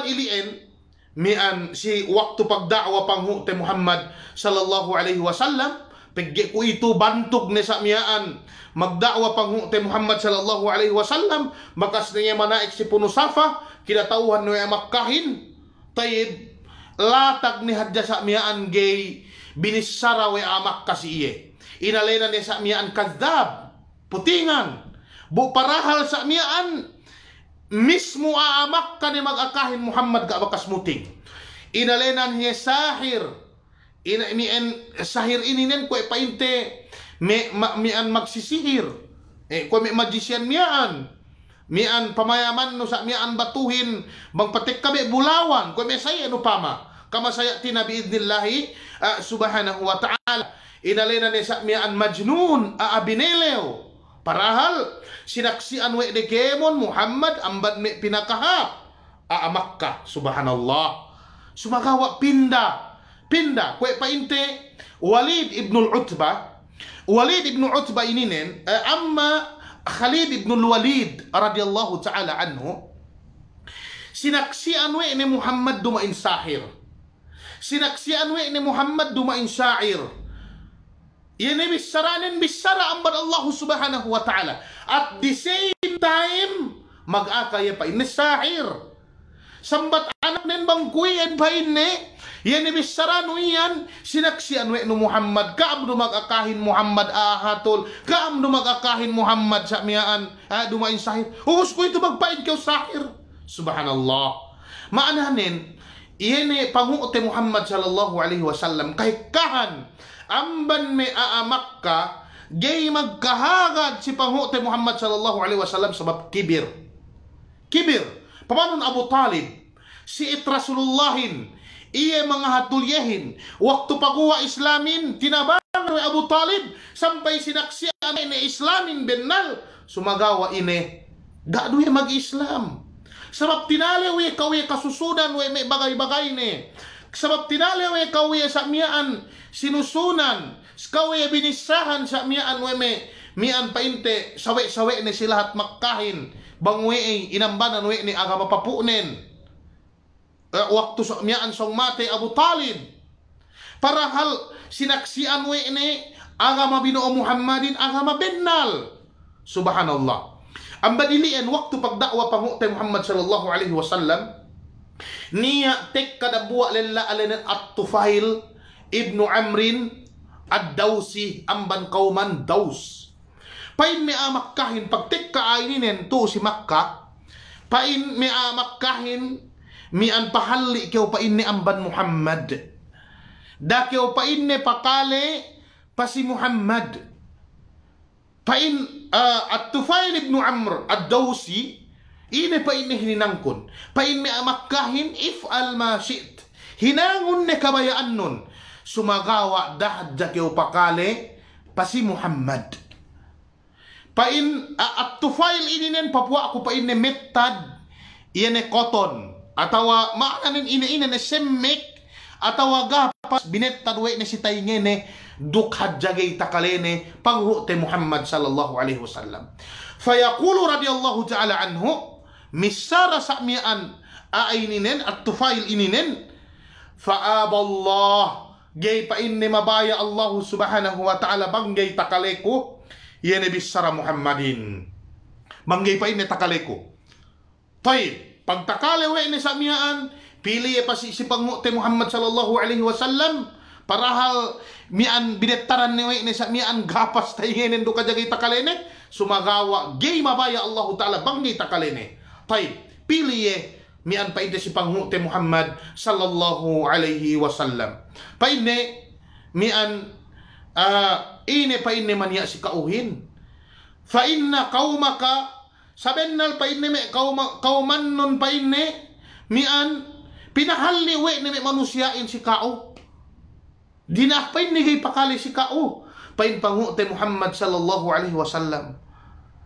mi an si waktu pagdawa panghu te Muhammad sallallahu alaihi wasallam pagge ko itu bantog ne sa miaan magda'wa pang te Muhammad sallallahu alaihi wasallam makas niya manaik si puno safa kinatauhan niya makkahin tayib latag ni hadya sa miyaan gay binisara we amak kasi iye inalena ni sa miyaan kadab putingan buparahal sa miyaan mismo aamak ka ni magakahin Muhammad ka bakas muting inalena niya sahir ina mi en sahir ininen ko painte mi, ma, mian magsisihir. Eh, ko mi magician mian. Mian pamayaman no sa mian batuhin. bang patik kami bulawan. ko mi saya no pama. kama saya tinabi idnillahi uh, subhanahu wa ta'ala. Inalina ni sa mian majnun a abineleo Parahal, sinaksian we de kemon Muhammad ambat me pinakahap. a ka, subhanallah. Sumagawa pinda. Pinda, kwe painte, Walid ibn al-Utbah, Walid ibn Utba ininen, eh, amma Khalid ibn al-Walid radiyallahu ta'ala anhu, sinaksian we ni Muhammad dumain sahir. Sinaksian we ni Muhammad dumain syair. Ini bisaranin bisara ambar Allah subhanahu wa ta'ala. At the same time, mag-akaya pa ini sahir. Sambat anak nin bang kuyin pa ini, yan ibisara no iyan, sinaksi anwe no Muhammad, kaam no magakahin Muhammad ahatol, kaam no magakahin Muhammad sa miyaan, ah, dumain sahir. Uhus ko ito magpaid kayo sahir. Subhanallah. Maananin, iyan eh, panguote Muhammad sallallahu alaihi wasallam, kahan amban me aamak ka, gay magkahagad si panguote Muhammad sallallahu alaihi wasallam sabab kibir. Kibir. Paano Abu Talib? Si itrasulullahin, iye mga hatulyahin. Waktu pakuha islamin, tinabang ni Abu Talib, sampai sinaksian ini islamin bennal, sumagawa ini, gaduhe mag-islam. sebab tinali we kawe kasusudan we may bagay-bagay ni. sebab tinali we kawe sa miaan sinusunan, kawe binisahan sa miaan we may mian painte sawe-sawe ni sila at makkahin bangwe inambanan we ni agama mapapunin. Eh, waktu miaan song mate Abu Talib para hal sinaksian we ini agama binoo Muhammadin agama bennal subhanallah ang badilian waktu pagdakwa pangutai Muhammad sallallahu alaihi wasallam niya tek kadabwa lella alinan at tufail ibnu amrin at dawsi amban kauman daws pain mi amakkahin pag tek kaayinin to si Makkah pain mi amakkahin mi an pahalli kau pa inni amban Muhammad da kau pa inni pakale pasi Muhammad Pain uh, at Tufail ibn Amr ad Dawsi ine pa inni hinangkon pa inni amakkahin if al ma shi't hinangon ni kabayaan nun sumagawa dahad da kau pakale pasi Muhammad pain uh, at tufail ininen papua ko pain ne metad iyan ne cotton Atawa maakanan ina-ina na semmek atawa gapas binet na si taingene dukhad takalene paghute Muhammad sallallahu alaihi wasallam. Fayaqulu radiyallahu ta'ala anhu misara sa'mian aaininen at tufail ininen faaba Allah gay pa inni mabaya Allah subhanahu wa ta'ala banggay takaleko yene bisara Muhammadin. Manggay pa inni takaleko. Tayyib pagtakalewe ni samiaan, pili pa si, si Panguti Muhammad sallallahu alaihi wasallam, parahal mian binetaran ni ni sa mian gapas tayinin do kajagi takalene, sumagawa gay mabaya Allah taala bangi takalene. Tay pili mian paide si Panguti Muhammad sallallahu alaihi wasallam. Paine mian uh, ah, ine paine manya si kauhin. Fa inna qaumaka Sabennal pa inni me kauman nun pa inni mian pinahaliwe ni me in si kao. Dinahpain ni pakali si kao. Pain te Muhammad sallallahu alaihi wasallam.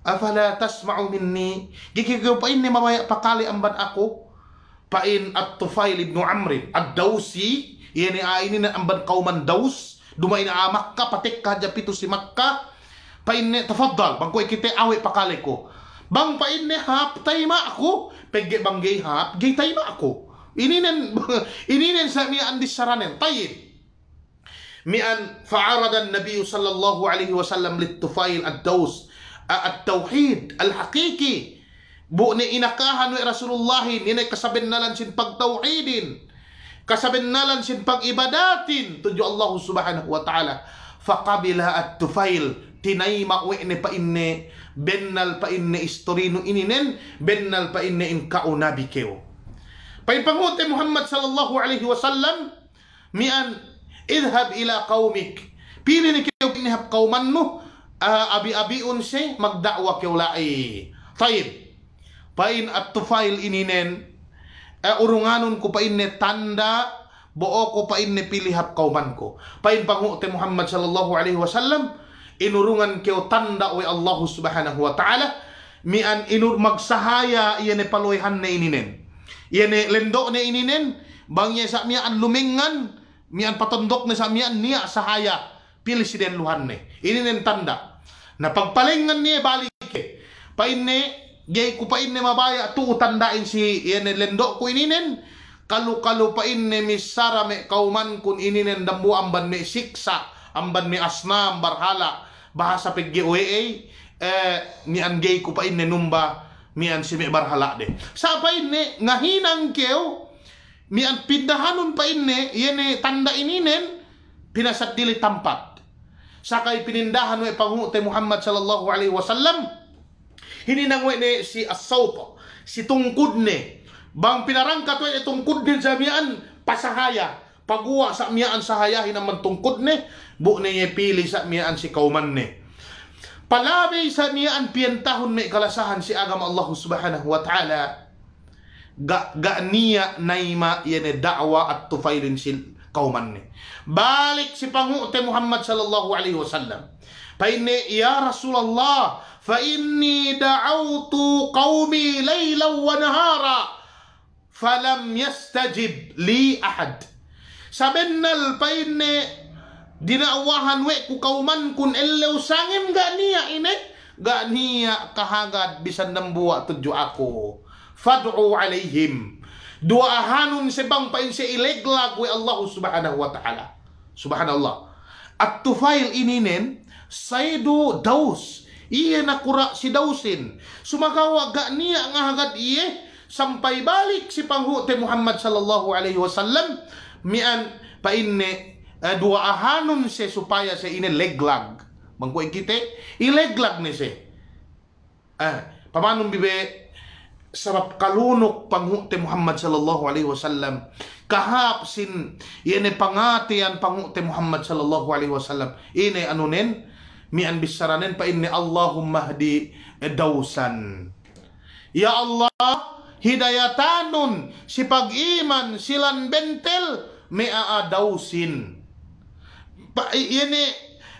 Afala tasma'u minni gigigapain ni mamaya pakali amban ako. Pain at Tufail ibn Amr at Dawsi ah, ini na amban kauman Daus dumain a ah, Makkah patik ka japito si Makkah pain tafaddal bangko ikite awi pakali ko Bang pa ne hap tay ma ako. Pegge bang gay hap, gay tay ma ako. Ininen ininen sa mi andi saranen tayin. Mi an fa'arada an-nabiy sallallahu alayhi wa sallam lit ad-daws at-tauhid al-haqiqi bu ni inakahan ni Rasulullah ni kasabin nalan sin pagtauhidin kasabin nalan sin pagibadatin tudyo Allah subhanahu wa ta'ala faqabila at-tufail tinay mauwi ni pa inni bennal pa inne istorino ininen bennal pa inne in kaunabi keo paipangote Muhammad sallallahu alaihi wasallam mian idhab ila qaumik pili ni keo pinihap kauman mo uh, ah, abi-abi unse magdakwa keo lai tayib pain at tufail ininen uh, eh, urunganon ko pa inne tanda buo ko pa inne pilihap kauman ko pain Muhammad sallallahu alaihi wasallam inurungan keo tanda oy Allah subhanahu wa ta'ala mian inur magsahaya iyane paloyhan na ininen iyane lendo na ininen bangya sa mian lumingan mian patundok na sa mian niya sahaya pilsiden luhan ne ininen tanda na pagpalingan niya balike painne gay kupain ni e mabaya tu tandain si iyane lendo ko ininen kalu-kalupain ni misara me kauman kun ininen dambuamban me siksa amban mi asna barhala bahasa piggi uee eh. eh mi anggay ko pa in numba mi an si mi barhala de sa pa inni ngahinang keo mi an piddahanon pa inni yene tanda ininen pinasat dili tampat sakay pinindahan we pangutay Muhammad sallallahu alaihi wasallam hininang we ni si asawto si tungkod ni bang pinarangkat we tungkod din sa mian pasahaya paguwa sa miyaan sa hayahin ang magtungkod ni bu ni pili sa miyaan si kauman ni palabi sa miyaan piyentahon may kalasahan si agam Allah subhanahu wa ta'ala ga, ga niya naima yene da'wa at tufailin si kauman ni balik si pangu'te Muhammad sallallahu alaihi wasallam fa inni ya Rasulullah fa inni da'awtu qaumi laylan wa nahara falam yastajib li ahad sabennal paine dina wahan we ku kauman kun elew sangin gak nia ine gak nia kahagat bisa nembuak tudyo aku fad'u alaihim hanun sebang pain si ileglag we Allah subhanahu wa ta'ala subhanallah at tufail nen saydu daus iye nakura si dausin sumakawa gak nia ngahagad iye sampai balik si panghu Muhammad sallallahu alaihi wasallam mian pa inne uh, dua ahanon se supaya sa ine leglag mangkuay kite ileglag ni se ah pamanong bibe sa kalunok panghukte Muhammad sallallahu alaihi wasallam kahap sin ine pangati an panghukte Muhammad sallallahu alaihi wasallam ine anunen mian bisaranen pa inne Allahumma hdi eh, dawsan ya Allah hidayatanun si pag-iman silan bentel may aadawsin. Pa, ini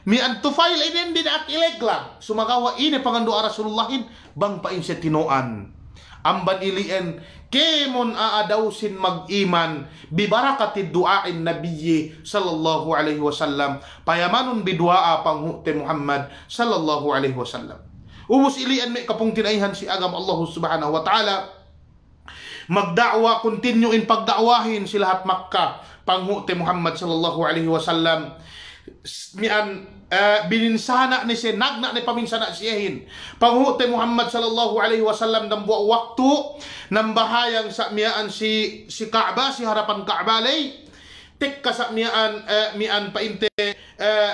mi antufail inen din at ileglag sumagawa ini pangandoa Rasulullahin bang paimsa tinuan amban ilien kemon aadawsin mag-iman bibarakati duain nabiyyi sallallahu alaihi wasallam payamanun bidua pang te Muhammad sallallahu alaihi wasallam ubos ilian may kapong si agam Allah subhanahu wa ta'ala magda'wa continue in pagda'wahin si lahat Makkah panghuti Muhammad sallallahu alaihi wasallam mian uh, bininsana ni siya nagna ni paminsana siyahin panghuti Muhammad sallallahu alaihi wasallam dan buwak waktu ng bahayang sa mian si si Kaaba si harapan Kaaba lay tek sa mian uh, mian painte uh, eh,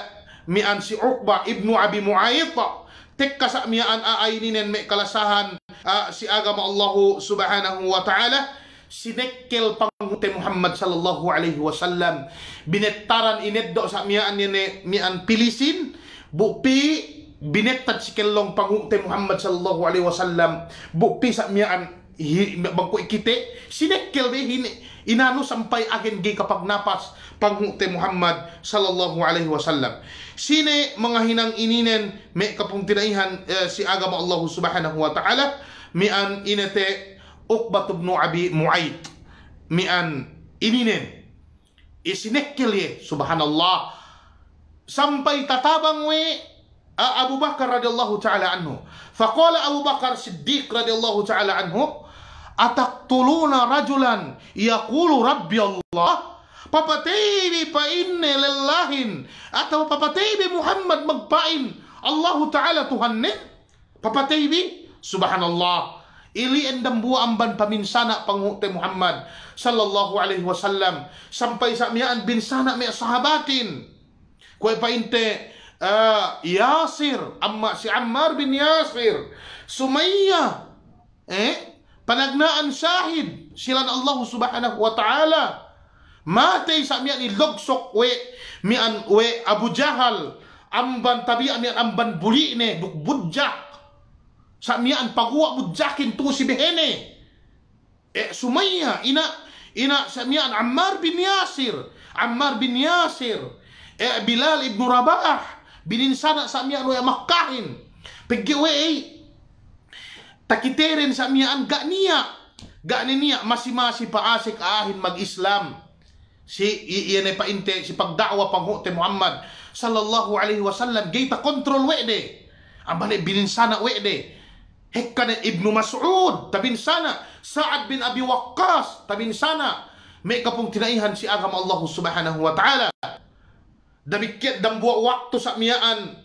mian si Uqba ibnu Abi Mu'ayta tek sa mian aay ah, ah, ninen may kalasahan uh, si agama Allah subhanahu wa ta'ala sinekel pangunte Muhammad sallallahu alaihi wasallam binektaran ineddo sa mian ni mian pilisin bupi binektad si kellong pangungte Muhammad sallallahu alaihi wasallam bupi sa miyaan bangko ikite sinekkel be hin inano sampay agen gi kapag napas pangungte Muhammad sallallahu alaihi wasallam sine mga hinang ininen me kapung tinaihan eh, si agama Allah subhanahu wa taala mian inete Uqbat ibn Abi Mu'aid mi'an ininin isinikil ye subhanallah sampai tatabang we Abu Bakar radhiyallahu taala anhu faqala Abu Bakar Siddiq radhiyallahu taala anhu ataqtuluna rajulan yaqulu rabbi Allah papataybi pa inne lillahin atau papataybi Muhammad magpain Allahu taala tuhanne, ni subhanallah Ili endam bua amban paminsana pangute Muhammad sallallahu alaihi wasallam sampai sa miaan bin sana mi sahabatin. Kuay painte uh, eh, Yasir amma si Ammar bin Yasir Sumayyah eh panagnaan syahid silan Allah Subhanahu wa taala matay sa mian ilogsok we mian we Abu Jahal amban tabian mian amban buli ne bukbudjah Samyaan pagua budjakin tu si behene. e eh, Sumayya, ina, ina samyaan Ammar bin Yasir. Ammar bin Yasir. e Bilal ibn Rabah. Bininsana samyaan wa makkahin. Pagkiwe eh, takiterin samyaan ga niya. Ga niya, masimasi paasik ahin mag-Islam. Si, iyan ay painte, si pagdawa panghote Muhammad sallallahu alaihi wasallam. Gay ta control wede. Ang bali, bininsana wede. Hekana Ibnu Mas'ud tabin sana Sa'ad bin Abi Waqqas tabin sana Mek kapung tinaihan si agama Allah Subhanahu wa taala Demikian dan buat waktu sak miaan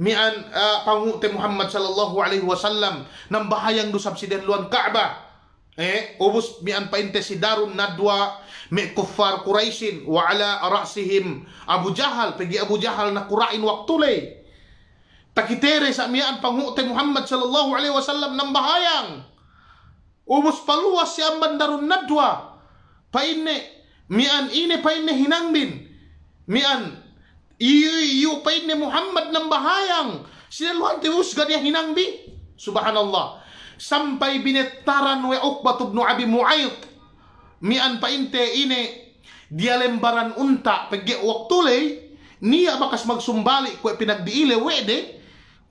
mian uh, pangu te Muhammad sallallahu alaihi wasallam nam bahayang dusab sidan luan Ka'bah eh obus mian painte si darun nadwa me kuffar quraisyin wa ala ra'sihim Abu Jahal pergi Abu Jahal nak kurain waktu leh takitere sa amiyaan panghute Muhammad sallallahu alaihi wasallam ng bahayang. Ubus paluwas si amban nadwa. Painne, mian ine painne hinangbin. Mian, iyo iyo painne Muhammad ng bahayang. Sinaluhan tiwus ganyan hinangbi. Subhanallah. sampai binetaran we ukbat ibn Abi Mu'ayt. Mian painte ine lembaran unta waktu waktulay niya bakas magsumbali kwe pinagdiile wede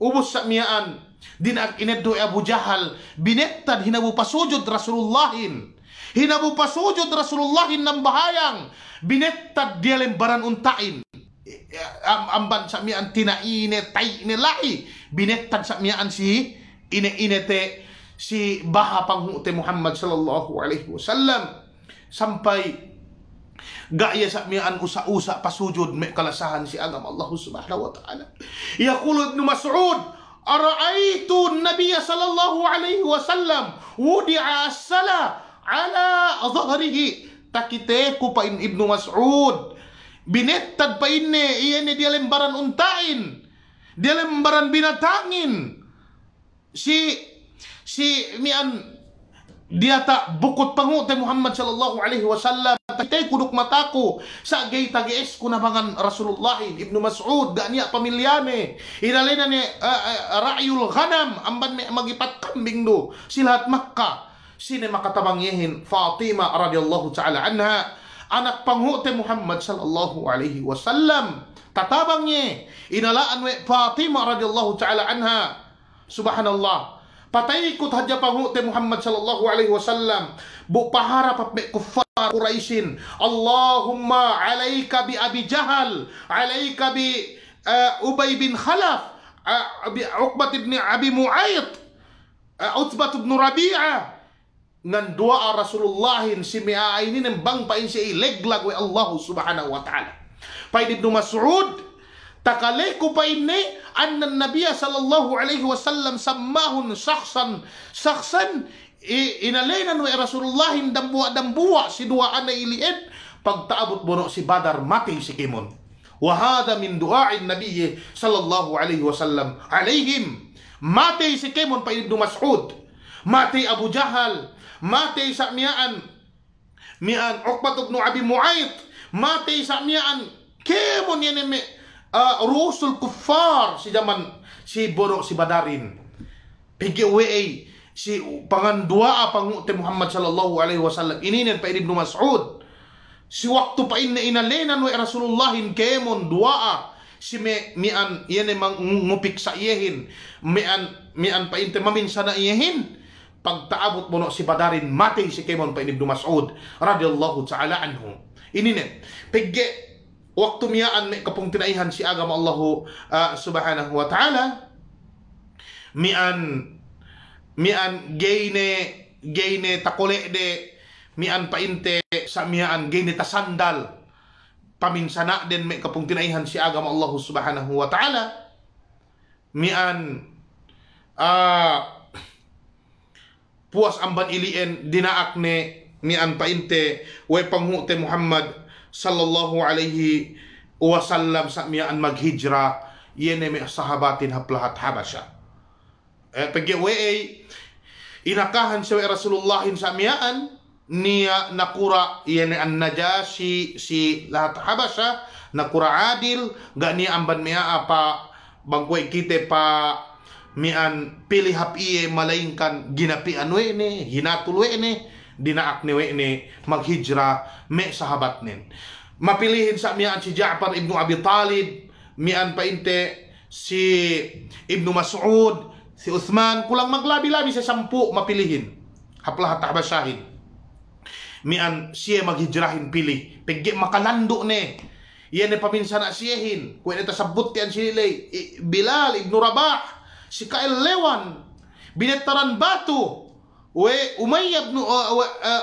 ubos sa miyaan dinak ineddo e Abu Jahal binektad hinabu pasujud Rasulullahin hinabu pasujud Rasulullahin ng bahayang binektad dia lembaran untain e, e, am amban sa mian tinaine tay nilai binektad sa mian si ine inete si baha panghute Muhammad sallallahu alaihi wasallam sampai Gak ya sakmian usak-usak pasujud mek kalasahan si agama Allah Subhanahu wa taala. Yaqulu ibn Mas'ud ara'aitu Nabiya sallallahu alaihi wasallam wudi'a as-sala ala dhahrihi takite in Ibnu Mas'ud binettad pa inne iyene dia lembaran untain dia lembaran binatangin si si mian dia tak bukot pangu te Muhammad sallallahu alaihi wasallam tay kuduk mataku sa gay tagees kunabangan Rasulullah Ibnu Mas'ud ga niya pamilyane idalena ni uh, eh, uh, eh, ra'yul ghanam amban magipat kambing do silat Makkah sine yehin Fatima radhiyallahu taala anha anak pangu te Muhammad sallallahu alaihi wasallam tatabang ye inalaan we Fatima radhiyallahu taala anha subhanallah Patay ikut haja pangu te Muhammad sallallahu alaihi wasallam. Bu pahara pape kufar Quraisyin. Allahumma alaika bi Abi Jahal, alaika bi uh, Ubay bin Khalaf, uh, bi Uqbah ibn Abi Mu'ayt, uh, eh, Utbah ibn Rabi'ah. Ngan doa Rasulullah si mi'a ini nembang in si ileglag we Allah subhanahu wa ta'ala. Pain Ibnu Mas'ud, pa فإني أن النبي صلى الله عليه وسلم سماه شخصا شخصا inalainan wa رسول الله dambuwa dambuwa si dua ana iliid pagtaabot mo si Badar mati si Kimon wa wahada min duain nabiy sallallahu alaihi wasallam alaihim mati si Kimon pa ibn Mas'ud mati Abu Jahal mati sa miaan miaan Uqbat ibn Abi Mu'ayt mati sa miaan Kimon yan uh, rusul kuffar si jaman si boro si badarin PGWA si pangandua pang ti Muhammad sallallahu alaihi wasallam ininen pa Ibnu Mas'ud si waktu pa inna inalenan wa rasulullahin kemon dua si me mian yan mang ngupik sa iyehin mian mian pa inte maminsa na iyehin pagtaabot mo no si Badarin matay si Kemon pa Ibnu Mas'ud radhiyallahu ta'ala anhu inine pigge waktumiaan may kapong tinaihan si agama Allah uh, ah, subhanahu wa ta'ala mian mian gayne gayne takule de mian painte sa mian gayne tasandal paminsana din me kapong tinaihan si agama Allah subhanahu wa ta'ala mian uh, ah, puas amban ilien dinaak ne mian painte we panghute Muhammad sallallahu alaihi wasallam sakmiaan maghijra yene mi sahabatin haplahat habasha. e eh, pagi we inakahan sewe rasulullahin sakmiaan niya nakura yene an najasi si lahat habasha nakura adil gak niya amban mia apa bangkuai kita pa mian pilih hap iye malainkan ginapian we ne hinatul we ne dinaak ni ni maghijra me sahabat nin mapilihin sa miyan si Ja'far ibn Abi Talib miyan pa inte si Ibn Mas'ud si Uthman kulang maglabi-labi sa sampu mapilihin haplah tahbasahin mian siya maghijrahin pili pigge makalando ne yan ay paminsan na siyahin kung ito sabot yan si Bilal ibn Rabah si Kael Lewan binetaran Batu وأمية بن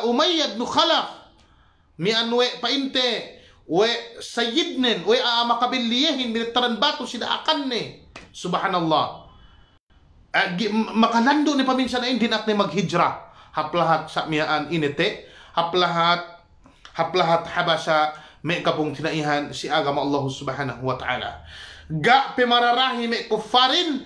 أمية بن خلف ميان وباينتي وسيدنا ومقابليهن من الترنباتو sida akanne subhanallah makalando ni paminsan ay dinak ni maghijra haplahat sa miaan inete haplahat haplahat habasa may kapong tinaihan si agama Allah subhanahu wa ta'ala ga pimararahi may kufarin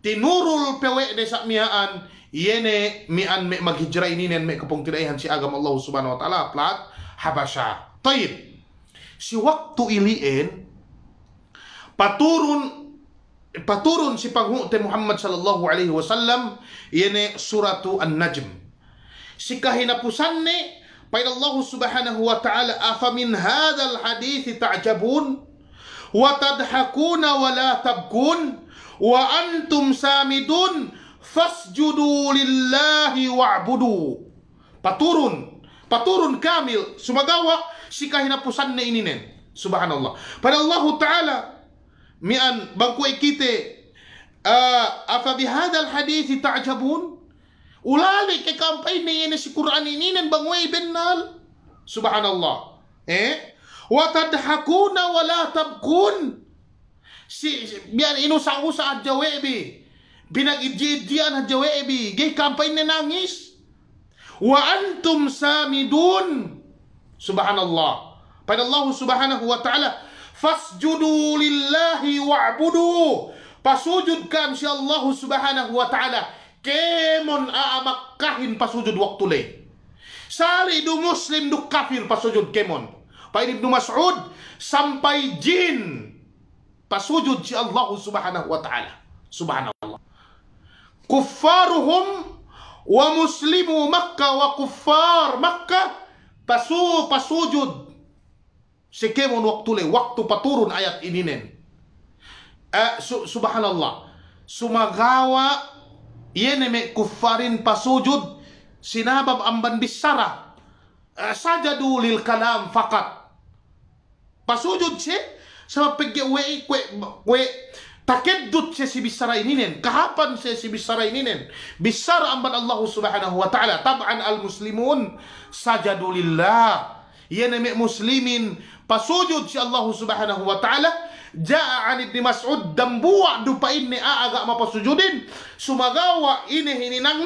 tinurul pewe de sa miaan yene iya mi an me mag ini nen me kapong tidak ihan si agama Allah subhanahu wa ta'ala plat habasha. Taib si waktu iliin paturun paturun si panghu te Muhammad sallallahu alaihi wasallam yene iya suratu an-najm si kahinapusan ne Pada Allah subhanahu wa ta'ala afamin hadal hadithi ta'jabun wa tadhakuna wa la tabkun wa antum samidun fasjudu lillahi wa'budu paturun paturun kamil sumagawa sikahina pusanne ini nen subhanallah pada Allah taala mian bangku ikite uh, eh, afa bihadal hadithi ta'jabun ulali ke kampai ne ini si Quran ini nen bangwe bennal subhanallah eh wa tadhakuna wa la tabkun si biar inu sangusa ajawe bi pinag-idya-idyan hadya webi gay kampay nangis wa antum samidun subhanallah pada Allah subhanahu wa ta'ala fasjudu lillahi wa'budu pasujudkan si Allah subhanahu wa ta'ala kemon aamakkahin kahin pasujud waktu le sali du muslim du kafir pasujud kemon Pak ibnu mas'ud sampai jin pasujud si Allah subhanahu wa ta'ala subhanallah kuffaruhum wa muslimu Makkah wa kuffar Makkah pasu pasujud sekemon le waktu paturun ayat ini nen uh, su subhanallah sumagawa yene me kuffarin pasujud sinabab amban bisara uh, sajadu lil kalam fakat pasujud si sama pegi we we we takedut siya si Bisara ininin, Kahapan siya si Bisara nen? Bisara amban Allah subhanahu wa ta'ala. Tab'an al-muslimun sajadulillah. Yanami muslimin. Pasujud si Allah subhanahu wa ta'ala. Ja'a an ibn Mas'ud dambuwa dupain ni aaga ah, mapasujudin. Sumagawa ini nang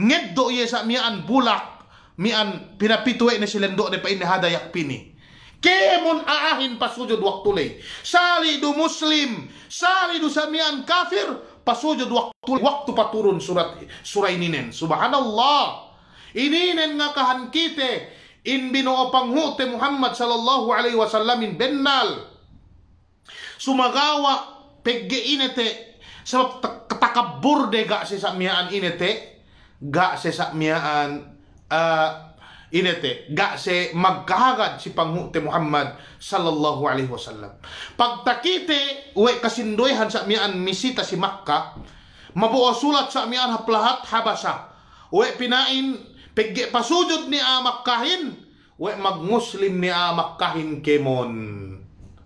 Ngeddo iya sa mian bulak. Mian pinapituwe na silendo ni pa ni hadayak pini. Kemun aahin pas sujud waktu lay. Salidu muslim, salidu samian kafir pas sujud waktu waktu paturun surat surah ini nen. Subhanallah. Ini nen ngakahan kita in bino panghute Muhammad sallallahu alaihi wasallam in bennal. Sumagawa pegge te. sebab ketakabur deh gak sesak miaan te. gak sesak miaan uh, eh, inete ga se magkahagad si panghute Muhammad sallallahu alaihi wasallam pagtakite we kasindoyhan sa mian misita si Makkah mabuo sa mian haplahat habasa we pinain pigge pasujud ni Makkahin we magmuslim ni Makkahin kemon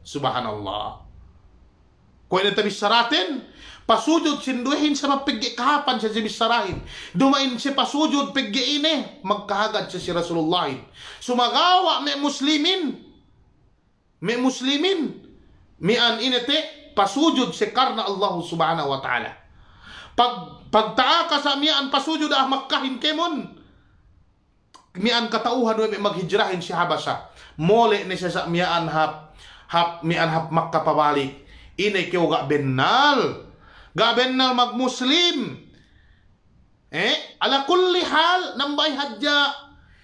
subhanallah ko ina tabi saratin Pasujod sinduhin sa mapiggi kahapan si sibisarahin. Dumain si pasujod piggi ini. Magkahagad sa si Rasulullah. Sumagawa may muslimin. May muslimin. May an inete. Pasujod si karna Allah subhanahu wa ta'ala. Pag, pagtaa ka sa miyan pasujod ah magkahin kemon. Mian katauhan may maghijrahin si Habasa. Mole ni siya sa mian hap hap mian hap makapabalik. Ine kiwaga benal gaben na magmuslim eh ala kulli hal nambay hadya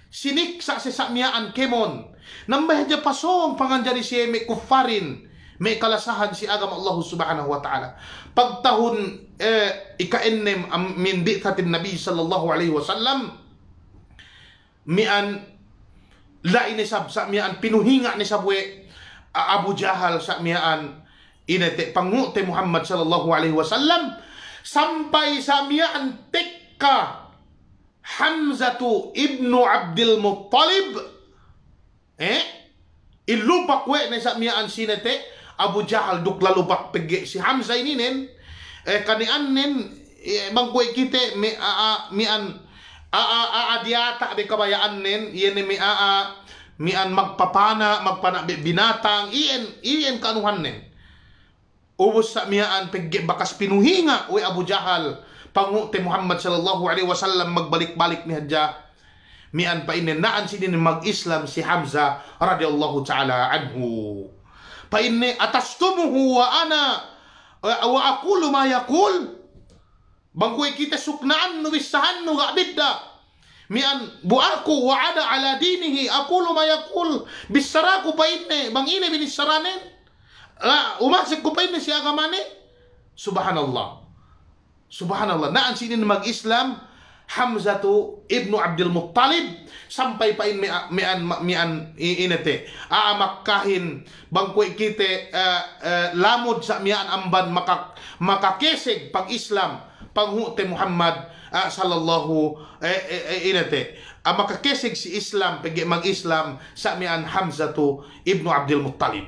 siniksa si sakmiaan kemon nambay hadya pasong panganjari si may kufarin may kalasahan si agama Allah subhanahu wa ta'ala pagtahon eh, ikaennem am mindi katin nabi sallallahu alaihi wasallam mian la inisab sa mian pinuhinga ni sabwe Abu Jahal sa mian inete te pangu te Muhammad sallallahu alaihi wasallam sampai samian tekka Hamzatu ibnu Abdul Muttalib eh ilupak we eh na samian sinete Abu Jahal duk pak pege si Hamzah ini nen eh an nen eh, bang kue eh kite me a a mi an a a a a be kabayaan nen yen mi a a mi an magpapana magpana binatang ien ien kanuhan nen ubos sa miyaan bakas pinuhinga uy Abu Jahal te Muhammad sallallahu alaihi wasallam magbalik-balik ni hadya mian pa ini naan si din mag-Islam si Hamza radhiyallahu taala anhu pa ini atas wa ana wa aqulu ma yaqul bangkoy kita suknaan no bisahan no gabidda mian buarku wa ada ala dinihi aqulu ma yaqul bisaraku pa ini bang ini binisaranin umasik ko pa yun siya kamani. Subhanallah. Subhanallah. Naan sinin mag-Islam, Hamzatu ibnu Abdul Muttalib sampai pain mian mian, mian inete aamakkahin bangkoy kite uh, uh, lamod sa mian amban makak makakesig pag Islam panghute Muhammad uh, sallallahu eh, eh, eh inete uh, ah, makakesig si Islam pag mag-Islam sa mian Hamzatu ibnu Abdul Muttalib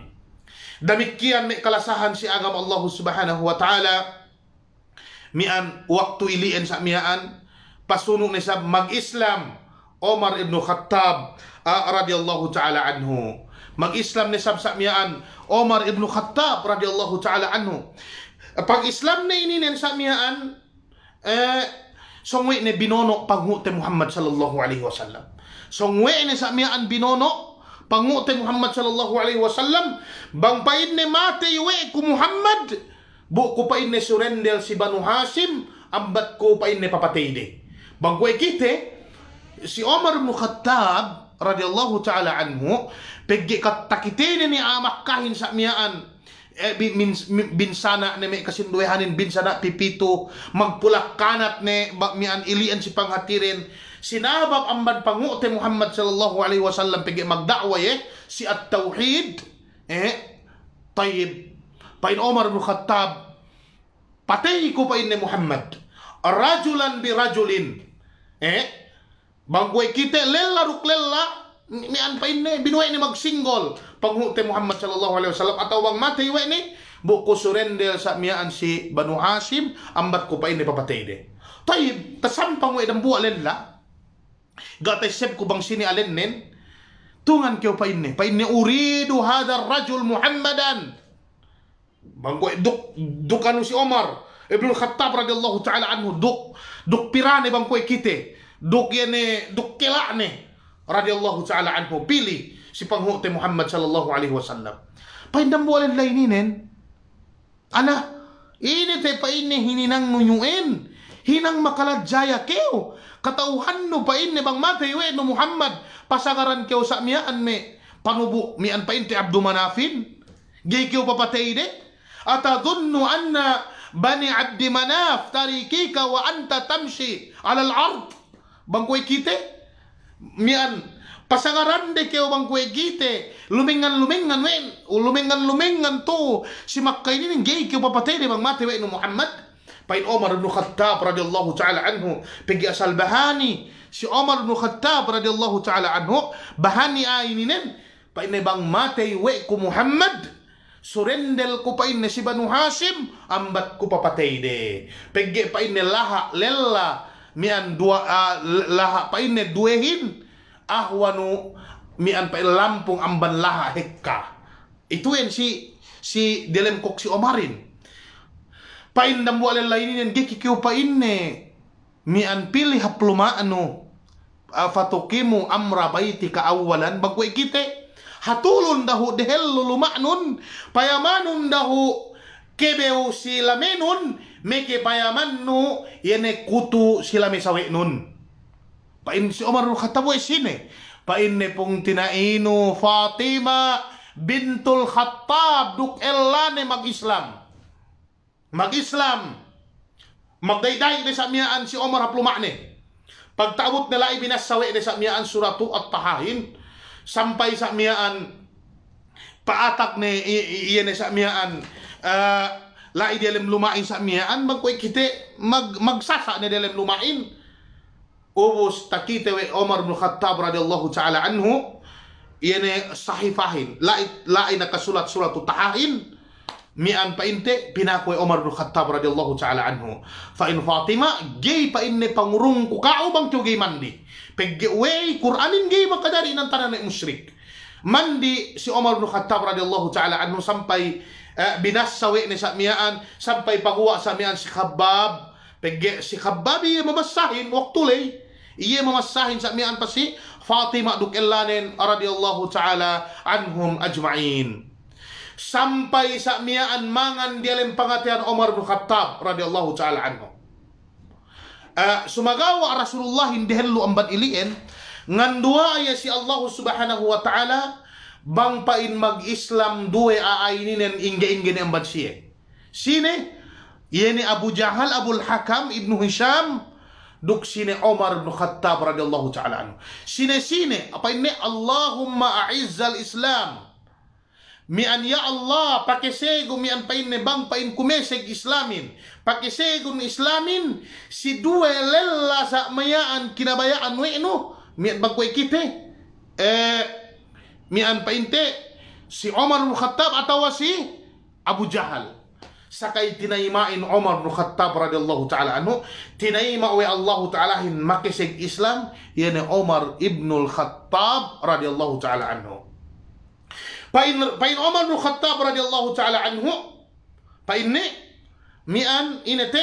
Damikkian ni kalasahan si agam Allah subhanahu wa ta'ala mian waktu ilian sa miaan pasuno ni sab mag-Islam Omar ibn Khattab uh, ah, radhiyallahu ta'ala anhu mag-Islam ni sab sa miaan Omar ibn Khattab radhiyallahu ta'ala anhu pag-Islam na ininen sa miaan eh, songwe ni binono paghu Muhammad sallallahu alaihi wasallam songwe ni sa miaan binono pangutin Muhammad sallallahu alaihi wasallam bang pain ni mati we ku Muhammad bu ko pain ni surrender si Banu Hashim ambat ku pain ni papatay de bang ko ikite si Umar bin Khattab radhiyallahu taala anhu pegge katakitene ni amak kahin sa miaan e, bin, bin, binsana ni may eh, bin sana pipito magpulak kanat ni mian ilian si panghatirin sinabab amban panguti Muhammad sallallahu alaihi wasallam pigi magda'wa eh si at tauhid eh tayyib pain Omar bin Khattab patay ko pa ni Muhammad rajulan bi rajulin eh bangway kita lella ruk lella ni anpain ni binuhay ni mag magsinggol panghuti Muhammad sallallahu alaihi wasallam at awang matay wa ni buko surrender sa miyaan si Banu Hashim ambat ko pa ini papatay de tayyib tasampang we idang buwa lela Gatai sep kubang sini alen nen. Tungan kyo pa inne. Pa inne uridu hadar rajul Muhammadan. Bangko eh, duk dukano si Omar. Ibn Khattab radhiyallahu ta'ala anhu duk duk pirane bangko eh kite. Duk yene duk kila ne radhiyallahu ta'ala anhu pili si panghuti Muhammad sallallahu alaihi wasallam. Paindam mo alin laininen. Ana, init eh pa ini hininang nunyuin. Hinang makaladjaya keo katauhan no pain ni bang Matthew eh, no Muhammad pasangaran kyo sa miaan me pangubo mian pain ti Abdu Manafin gay kyo papatay de at adunnu anna bani Abdi Manaf tarikika wa anta tamshi alal ard bang ko'y kite mian pasangaran de kyo bang ko'y kite lumingan lumingan wen o lumingan lumingan to si makkay ni gay kyo papatay de bang Matthew eh, no Muhammad Pain Omar ibn Khattab radhiyallahu ta'ala anhu. Pagi asal bahani. Si Omar ibn Khattab radhiyallahu ta'ala anhu. Bahani aininen. Pain na bang matay we ku Muhammad. surendel ko pain na si Banu Hasim. Ambat ko papatay de. Pagi pain na laha lella. Mian dua, uh, laha pain na duehin. Ahwanu mian pain lampung amban laha hekka. ituen si si Dilem Kok si Omarin. pain dan buat lain yang kiki kiu painne ni an pilih hapluma anu, fatukimu amra ka awalan bagwe kite hatulun dahu lulu maknun payamanun dahu kebeu silamenun meke payamannu yene kutu silame nun pain si lu kata esine, sini pain ne pong Fatima bintul Khattab duk elane mag Islam mag-Islam, magdayday ni sa miyaan si Omar haplumakne. Pagtaabot nila binasawi ni sa miyaan suratu at tahahin. sampay sa miyaan paatak ni iyan sa miyaan uh, ah, la dilim lumain sa miyaan magkuy kite mag magsasa ni dilim lumain ubos takite we Omar bin Khattab radhiyallahu taala anhu iyan sahifahin lai la nakasulat suratu tahahin mian pa inte pinakwe Umar bin Khattab radhiyallahu ta'ala anhu fa in Fatima gay pa inne pangurung ko kao bang tu gay mandi pegge way Quranin gay makadari nan tanan musyrik mandi si Umar bin Khattab radhiyallahu ta'ala anhu sampai uh, eh, binasawi ni sa mian sampai pakuwa sa mian si Khabbab pegge si Khabbab iya mamasahin waktulay iya mamasahin sa mian pa si Fatima duk ilanin radhiyallahu ta'ala anhum ajma'in sampai miaan mangan dialem pangatian Umar bin Khattab radhiyallahu taala anhu. Uh, sumagawa Rasulullah lu ambat ilien ngan dua ya si Allah subhanahu wa taala bangpain mag Islam dua aa ini nen ingge ingge ambat sie. Sine? yeni Abu Jahal Abul Hakam Ibnu Hisham duk sini Omar bin Khattab radhiyallahu taala anhu. Sini sini apa ini Allahumma a'izzal Islam mian ya Allah pakisego mian pain nebang pain kumeseg islamin pakisego ni islamin si dua lella sa mayaan kinabayaan we no mian bagkoy kite eh mian pain te si Omar bin Khattab atawa si Abu Jahal sakay tinaymain Omar bin Khattab radiyallahu taala anu, tinayma we Allah taala hin makiseg Islam yani Omar ibnul Khattab radiyallahu taala anu. Pain Omar عمر بن الخطاب anhu, الله تعالى عنه mi'an inete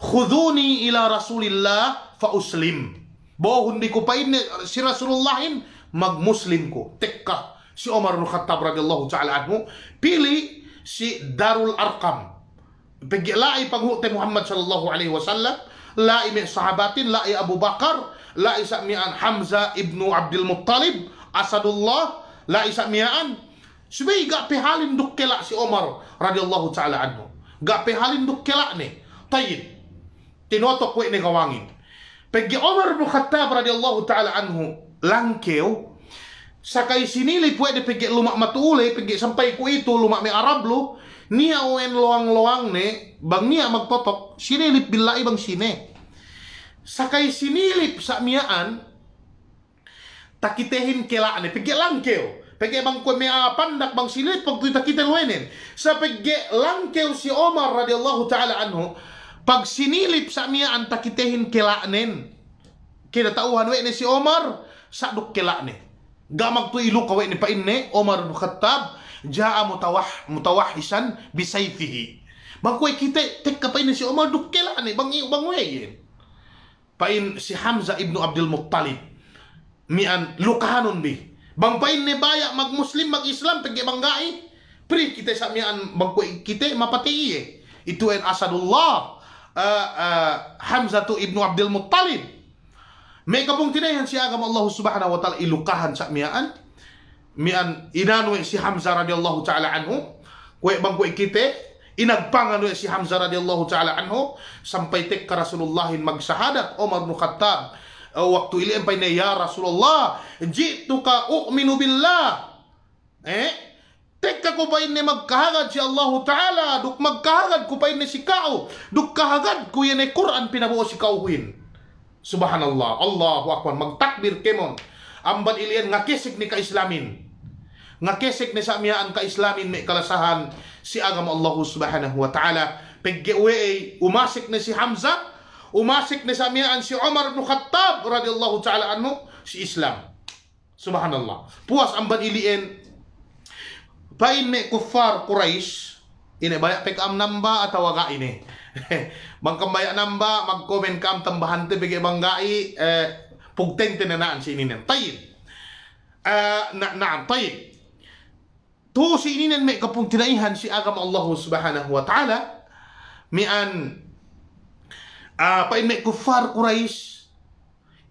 khuduni ila rasulillah fa uslim bohun di ko pain si rasulullahin mag muslim ko tekka si Omar bin Khattab radhiyallahu taala anhu pili si Darul Arqam pergi lai te Muhammad sallallahu alaihi wasallam lai mi sahabatin lai Abu Bakar lai Mi'an Hamzah ibnu Abdul Muttalib Asadullah lai Mi'an Sebab gak pehalin duk kelak si Omar radhiyallahu taala anhu. Gak pehalin duk kelak nih. Tayyib. Tinotok we nih kawangin. Pergi Omar bin Khattab radhiyallahu taala anhu langkeu sakai sini li puai de pergi lumak matule pergi sampai ku itu lumak me Arab lu nia wen loang-loang ne bang nia magtotok sini lip bilai bang sini sakai sini lip sakmiaan takitehin kelak ne pergi langkeu Pege ko kue mea pandak bang silit pag tuita kita luenin. Sa pege langkew si Omar radiyallahu ta'ala anhu, pag sinilip sa niya ang takitehin kilaanin. Kinatauhan we ni si Omar, sa duk kilaanin. Gamag tu ilo kawe ni painne, Omar ibn Khattab, jaa mutawah, mutawahisan bisayfihi. Bang kue kita, tek ka painne si Omar, duk kilaanin, bang iyo bang weyin. Pain si Hamza ibn Abdul Muttalib, mian lukahanon bi. Bangpain ni baya magmuslim magislam pagi banggai. Pri kita samian bangkuik kita mapati iye. Itu en asadullah. Uh, uh, Hamzatu ibnu Abdul Muttalib. mekapung kapong tinayan si agam Allah subhanahu wa ta'ala ilukahan sa miaan. Mian inanwe si Hamzah radhiyallahu ta'ala anhu. Kue bangko ikite inagpangan si Hamzah radhiyallahu taala anhu sampai tek ka Rasulullah magsahadat Umar bin Khattab Eh, waktu ini empai ne ya Rasulullah ka u'minu billah eh Tekka ko pai ne magkahagad si ya Allahu Ta'ala. Duk magkahagad ko pai ne si kau Duk kahagad ko yan Quran pinabuo si huin Subhanallah. Allahu Akbar. Magtakbir kemon. ambat ilian nga ni ka islamin kisig ni ka islamin me kalasahan si agama Allahu Subhanahu wa Ta'ala. Pagkiwe umasik ni si Hamzah umasik ni samiaan si Umar bin Khattab radhiyallahu taala anhu si Islam. Subhanallah. Puas amban iliin bain ni kuffar Quraisy ini banyak pekam namba atau agak ini. Bang banyak namba mag komen kam tambahan te bagi banggai eh pugteng tinanaan si ini nan. Tayyib. Uh, na na'am, tayyib. Tu si ini nan may kapuntinaihan si agama Allah Subhanahu wa taala mian uh, painne kufar Quraish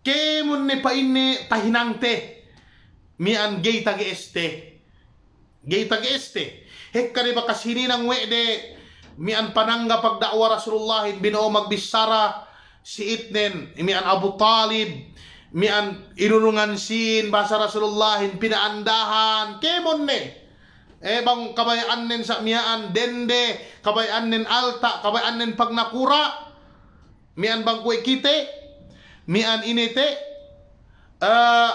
kemun ne painne tahinangte mi an gay tag este gay tag este hekkare ba kasini nang wede mi an panangga pagdakwa Rasulullah binoo magbisara si itnen mi an Abu Talib mi an inunungan sin basa Rasulullah pinaandahan kemun ne eh bang kabayan nen sa miaan dende kabayan nen alta kabayan nen pagnakura mian bangkuy kite, mian inete, uh, ah,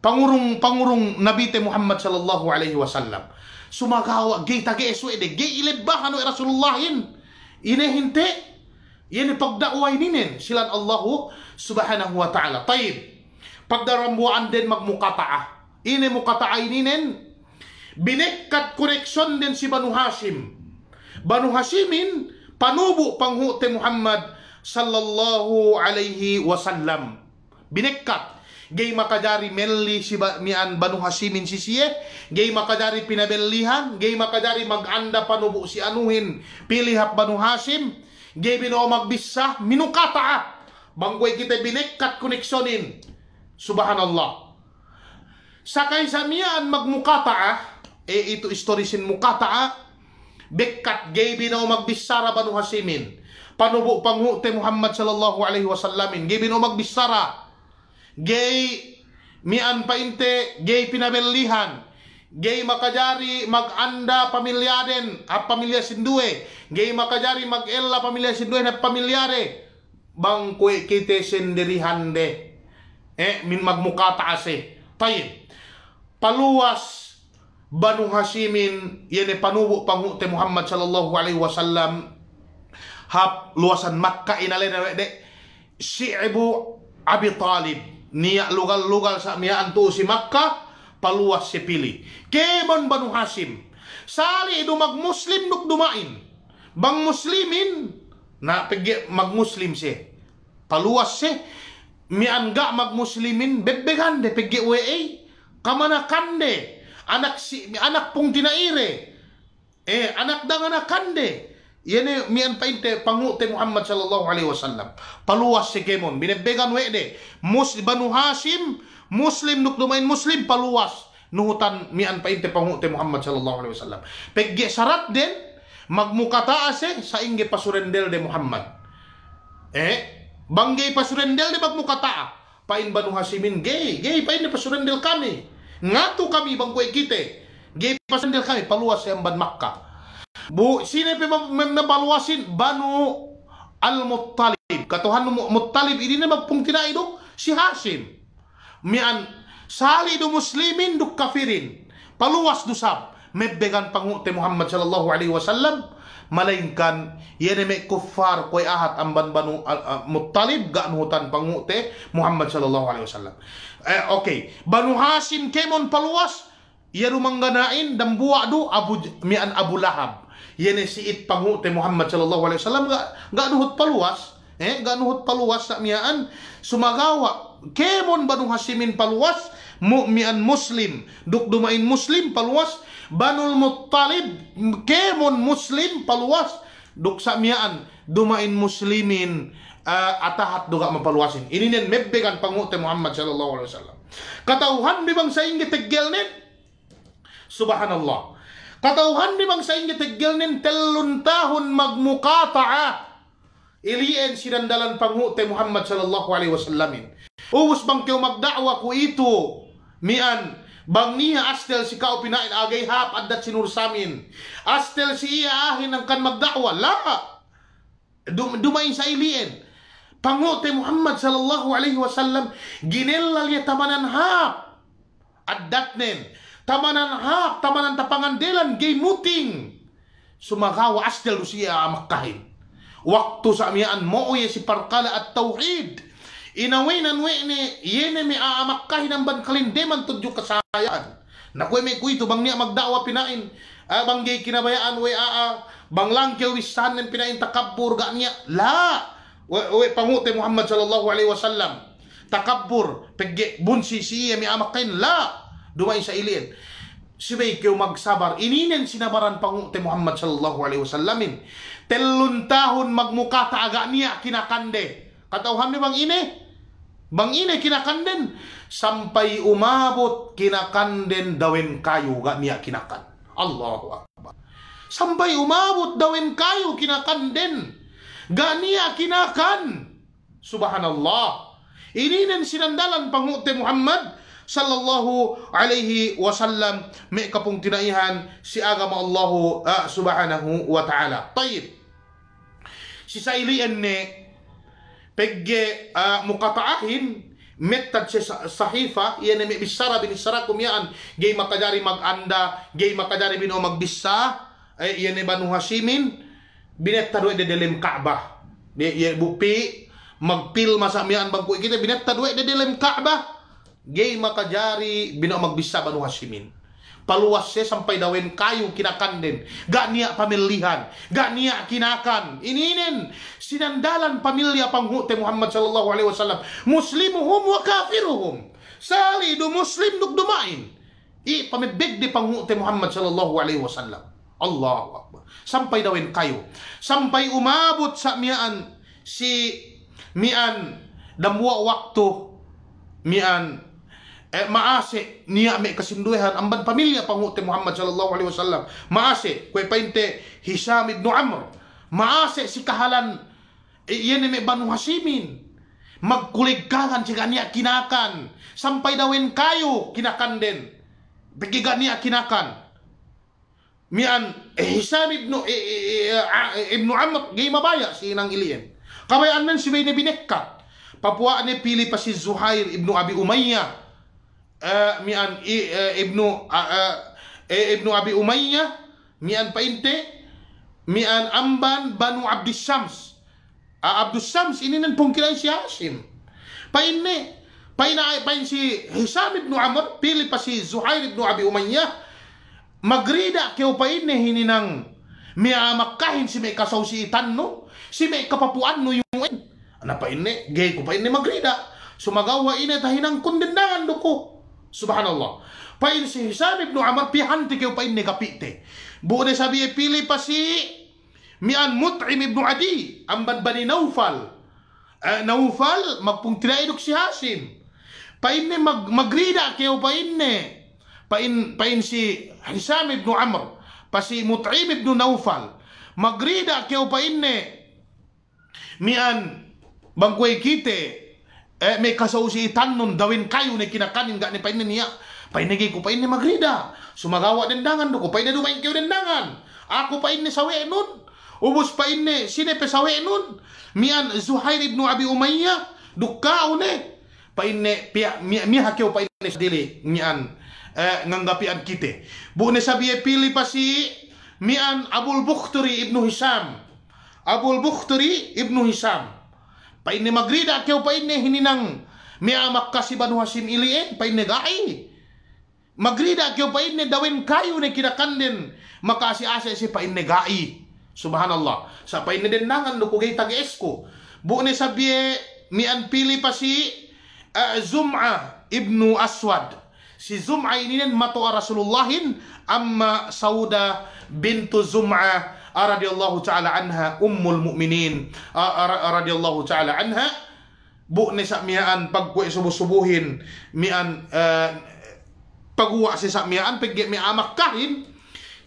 pangurung pangurung nabite Muhammad sallallahu alaihi wasallam. Sumagawa gay tage suede gay ilibbahan o Rasulullahin. Inehinte yan ipagdakway ininen silan Allahu subhanahu wa ta'ala. Tayyib. Pagdarambuan din magmukataa. Ini mukataay ininen. Binekkat koreksyon din si Banu Hashim. Banu Hashimin, panubo panghuti Muhammad sallallahu alaihi wasallam binekkat gay makadari menli si mian banu hasimin sisiye gay makadari pinabellihan gay makadari maganda panubo si anuhin pilihap banu hasim gay bino magbisa minukata banggoy kita binekkat koneksyonin subhanallah sakay sa mian magmukataa eh ito istorisin mukataa Bekkat gaybin o magbisara banu hasimin. Panubo panguti Muhammad sallallahu alaihi wasallam Gaybin o magbisara. Gay mian painte gay pinabelihan. Gay makajari maganda pamilyaden at pamilya sindue. Gay makajari magella pamilya sindue na pamilyare. bang Bangkwe kite sendirihande. Eh, min magmukata ase Tayin. Paluwas Banu Hashimin yene panubuk pangu te Muhammad sallallahu alaihi wasallam hab luasan Makkah inale dewek de Syi'bu Abi Talib niak lugal-lugal sa miya antu si Makkah paluas si pili kemon Banu Hashim sali dumag muslim nuk dumain bang muslimin na pegi mag muslim si paluas si mian ga mag muslimin bebegan de pegi wei kamana kande anak si mi anak pong dinaire eh anak dang anak kande yene mi an painte pangute Muhammad sallallahu alaihi wasallam. Paluwas si Kemon. Binebbegan wede. muslim Banu Hashim, Muslim nukdumain Muslim paluwas. Nuhutan mi an painte pangute Muhammad sallallahu alaihi wasallam. Pegge sarat den magmukataas eh sa ingge pasurendel de Muhammad. Eh, banggay pasurendel de magmukata Pain Banu Hashimin gay, gay pain de pasurendel kami. ngato kami bang kue kite gipasandil kami paluas yang ban makka bu sini pe mabaluasin banu al muttalib katuhan muttalib ini na pung tina si Hasim mian sali do muslimin duk kafirin paluas dusab, sab mebegan te Muhammad sallallahu alaihi wasallam malainkan, yene me kufar koy ahat amban banu uh, muttalib ga hutan te Muhammad sallallahu alaihi wasallam eh, okay. Banuhasin kemon paluas yerumangganain dambuwa do Abu mian Abu Lahab. Yan si it te Muhammad sallallahu alaihi wasallam ga ganuhot paluas Eh ganuhot paluwas sa miaan sumagawa kemon banuhasimin paluas mu'mian muslim dukdumain muslim paluas banul muttalib kemon muslim paluas duk sa dumain muslimin uh, atahat duga mapaluasin. Ininen mebbegan panguti Muhammad sallallahu alaihi wasallam. Katauhan ni bang saing gitigel nin? Subhanallah. Katauhan ni bang saing gitigel telun tahun magmukataa Ilien sinandalan panguti Muhammad sallallahu alaihi wasallamin. Uwus bang kayo magda'wa ku itu mian Bang niya astel si kao pinain agay hap adat sinur samin. Astel si iya ahin ang kan magdakwa. La! Dum dumain sa ilien pangote Muhammad sallallahu alaihi wasallam ginelal ya tamanan hap at datnen tamanan hap tamanan tapangandelan gay muting sumagawa asdal siya amakahin waktu sa amian mo ya si parkala at tauhid inaway nan we ni yene mi aamakahin ang bankalindeman tudyo kasayaan nakuwi may kuito bang niya magdawa pinain abang ah, gay kinabayaan we aa bang langkew wisan pinain takabur ga niya la Uwe pangute Muhammad sallallahu alaihi wasallam. Takabbur, pegge bunsi siya mi amakin la. Dumay sa ilin. Sibay kayo magsabar. Ininen sinabaran pangute Muhammad sallallahu alaihi wasallamin. Telun tahun magmuka taaga niya kinakande. Katauhan ni bang ine? Bang ine kinakanden. Sampai umabot kinakanden dawen kayo ga niya kinakan. Allahu Akbar. Sampai umabot dawen kayo kinakanden. Gania kinakan. Subhanallah. Ini Ininen sinandalan pangute Muhammad sallallahu alaihi wasallam may kapong tinaihan si agama Allah uh, ah, subhanahu wa ta'ala. Tayyib. Si sailian ni pegge uh, ah, mukataahin mettad si sahifa yan may bisara binisara kumyaan gay makadari maganda gay makadari bino magbisa eh, ay yan ay hasimin binetta duwe dedelem Ka'bah di ye bupi magpil masamian bangku kita binetta duwe dedelem Ka'bah gay makajari bina magbisa banu Hasimin paluwas siya sampai dawen kayu kinakan din. Ganiya pamilihan. Ganiya kinakan. Ininin. Sinandalan pamilya panghute Muhammad sallallahu alaihi wasallam. Muslimuhum wa kafiruhum. Sali do muslim dumain. I pamibig di panghute Muhammad sallallahu alaihi wasallam. Allah Akbar. Sampai dawin kayu. Sampai umabut sa mian si mian damwa waktu mian eh, maase niya me kasinduhan amban pamilya panguti Muhammad sallallahu alaihi wasallam. Maase kue painte Hisham ibn Amr. Maase si kahalan iyan me Banu Hasimin. Magkuligkakan si niya kinakan. Sampai dawin kayu kinakan den Bigigan niya kinakan. mian eh, Hisam ibn eh, eh, ah, ibn Amr gay mabaya si inang iliyen kabayan men si Bene binekka papuaan ni pili pa si Zuhair ibn Abi Umayya uh, mian ibn uh, uh, ibn Abi Umayya mian painte mian amban Banu Abdus Shams uh, Abdus Shams ini nan pong si Hashim painne paina pain si Hisam ibn Amr pili pa si Zuhair ibn Abi Umayya magrida kiupain ni hininang miamakahin si may kasaw si itan no si may kapapuan no yung en napain ni gay ko pain ni magrida sumagawa ina tahinang kundendangan do ko subhanallah pain si Hisam ibn Amar pihanti kayo pain ni kapite buo sabi pili pa si mian Mut'im ibn Adi amban bani Naufal uh, eh, Naufal magpungtiraidok si Hasim pain ni mag, magrida kayo pain ni pain, pain si Hisam ibn Amr, pa si Mut'im ibn Naufal, magrida kayo pain ne, mian bangkway kite, eh, may kasaw si itannon dawin kayo ni kinakanin ga ni pain niya, painigay ko pain ni magrida, sumagawa dendangan do ko, pain na dumain kayo dendangan, ako pain ni sawi nun, ubos pain sine sinepe sawi nun, mian Zuhair ibn Abi Umayyah, dukao ne, pain ni, mi, miya, miya hakyo pain ni sa dili, mian, eh, ngandapian kita Bukne sabiye pilih pasi mian Abul Bukhturi ibnu Hisam. Abul Bukhturi ibnu Hisam. Pa ini magrida kau pa ini hininang mia makasi banu hasim iliin pa ini gai. Magrida kau pa ini dawin kayu ne kira kanden makasi ase si pa ini gai. Subhanallah. Sa pa ini denangan dukugay tag esko. Bukne sabiye mian pilih pasi uh, eh, Zum'ah ibnu Aswad si Zum'a ini nen matu'a Rasulullahin amma Sauda bintu Zum'a ah, radhiyallahu taala anha ummul mukminin ah, ah, radhiyallahu taala anha bu ni sak pagku subuh-subuhin mian uh, eh, paguwa si samian miaan mi amak kahin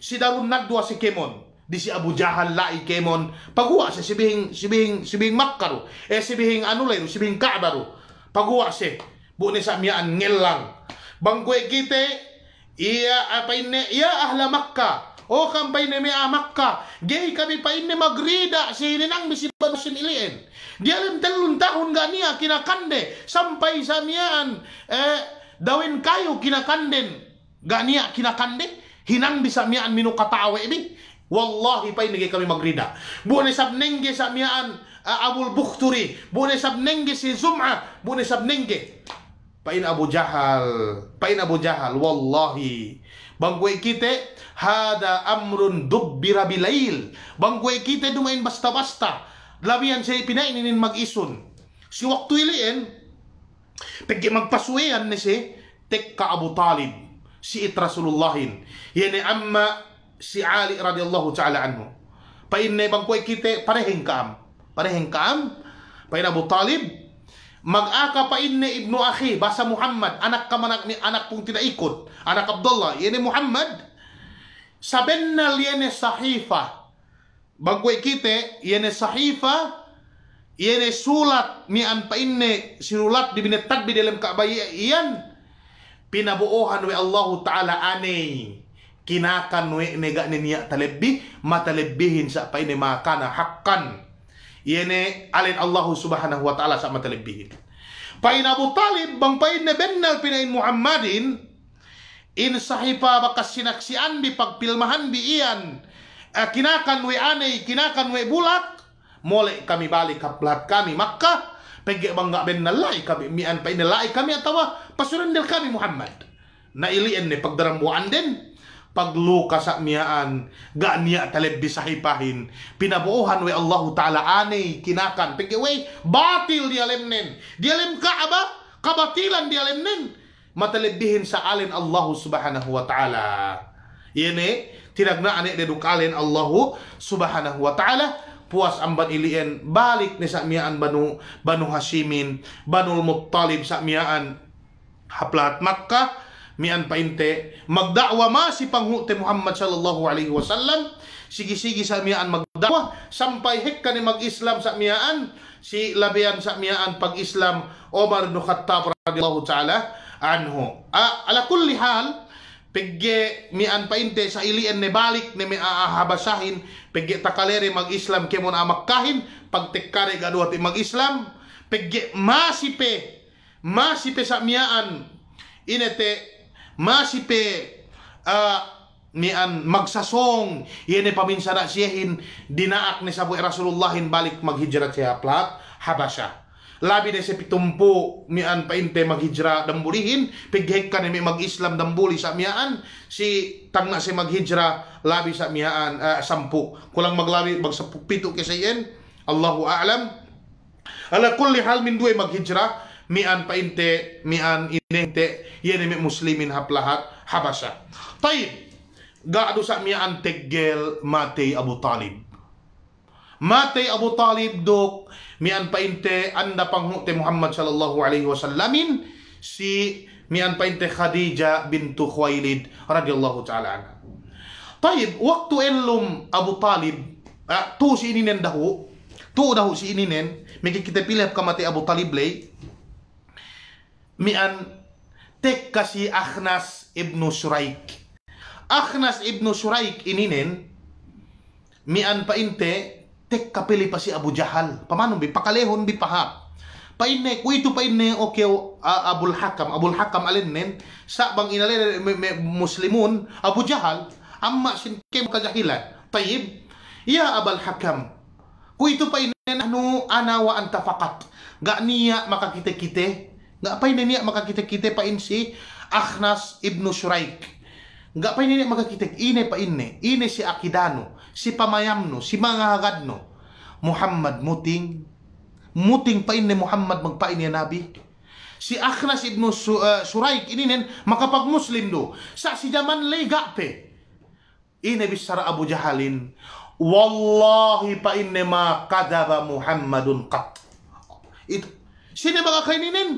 si darun nagdua si Kemon di si Abu Jahal lai Kemon paguwa si sibing sibing sibing makkaru eh sibing anu lai sibing Ka'bah paguwa si bu ni sak ngelang bangkue kita, iya, ia apa ini Ia ahla makkah Oh, kampai ini mea amakka gay kami pa ini magrida si nang bisi banusin ilien dia lim telun tahun gania kande sampai samian eh, dawin kayu kina kanden gania kande hinang bisa mian minu katawe ini. wallahi pa ini kami magrida Buat sab nengge samian eh, abul bukhturi buone sab nengge si zum'a buone sab nengge Pain Abu Jahal, pain Abu Jahal, wallahi. Bang kue kita hada amrun dubbira bilail. Bang kue kita dumain basta-basta. Labihan siya pinaininin mag-isun. Si waktu iliin, pagi magpasuean ni si tekka Abu Talib. Si it Rasulullahin. Yani amma si Ali radhiyallahu ta'ala anhu. Pain ne bang kue kita pareheng kaam. Pareheng kaam, pain Abu Talib, Mag-aka pa inni ibnu akhi basa Muhammad anak ka manak ni anak pong tinaikot anak Abdullah ini Muhammad saben na liyene sahifa bagway kite yene sahifa yene sulat ni an pa inni sirulat di binetag bi dalam kaabay iyan pinabuohan we Allahu taala ane kinakan we nega niya talebbi matalebbihin sa pa ini makana hakkan yene alin Allahu subhanahu wa ta'ala sa matalibbihin. Pain Abu Talib, bang pain na bennal pinain Muhammadin, in sahipa bakas sinaksian di pagpilmahan di iyan, uh, kinakan we anay, kinakan we bulak, mole kami balik kaplat kami Makkah, pagi bangga bennalai kami, mian painalai kami atawa, pasurendel kami Muhammad. Nailian ni pagdarambuan den pagluka sa miyaan gaaniya talib bisahipahin pinabuuhan we Allah taala ani kinakan pigi way batil di alemnen di alem ka aba kabatilan di alemnen matalibihin sa alin Allah subhanahu wa taala ini eh, tinagna ani eh, dedukalen Allah subhanahu wa taala puas amban ilien balik ni sa miyaan banu banu Hashimin banul Muttalib sa miyaan haplat Makkah mian painte magdakwa ma si panghute Muhammad sallallahu alaihi wasallam sige-sige sa mian magdakwa sampay hek ka ni mag-Islam sa mian si labian sa mian pag-Islam Omar ibn Khattab radhiyallahu taala anhu a ala kulli hal pigge mian painte sa ilian ni balik ni miaahabasahin pigge takalere mag-Islam kemo na makkahin pagtikkare gaduhat mag-Islam pigge masipe masipe sa mian inete masipe uh, ni an ah, magsasong yene paminsan na siyahin dinaak ni sabu Rasulullahin balik maghijrat siya plat Habasya labi na sa pitumpo mian painte maghijra dambulihin pighek ka ni mag-islam dambuli sa miaan si tangna si maghijra labi sa miaan uh, ah, sampu kulang maglabi magsapu pito kasi yan Allahu a'lam ala kulli hal min duwe maghijra mian painte mian inente yeni muslimin hap haplahat Habasha طيب gaado sa mian teggel matay Abu Talib matay Abu Talib dok mian painte anda panghute Muhammad sallallahu alaihi wasallam si mian painte Khadija bintu Khuwailid radhiyallahu taala anha طيب waktu elum Abu Talib uh, tu si ininen dahu tu dahu si ininen kita pilih kamati Abu Talib lay mian tek kasi Akhnas ibn Shuraik. Akhnas ibn Shuraik ininin mian painte tek kapili pa si Abu Jahal. Pamano bi pakalehon bi paha. Painne kuito painne okay uh, Abul Hakam Abul Hakam alinnen sa bang inalay muslimun Abu Jahal amma sin kem kajahilan. Tayib ya Abul Hakam. Kuito painne nahnu ana wa anta faqat. Ganiya makakite-kite Nga pa niya makakite-kite pa in si Ahnas ibn Shuraik. Enggak pa niya makakitik ine pa inne. Ine si Akidano, si Pamayamno, si mga hagadno. Muhammad muting. Muting pa inne Muhammad magpain niya nabi. Si Akhnas ibn eh, Shuraik ini nen makapag Muslim do. Sa si jaman lega pe. Ine bisara Abu Jahalin. Wallahi pa inne ma kadaba Muhammadun qat. Itu. Sini mga kaininin?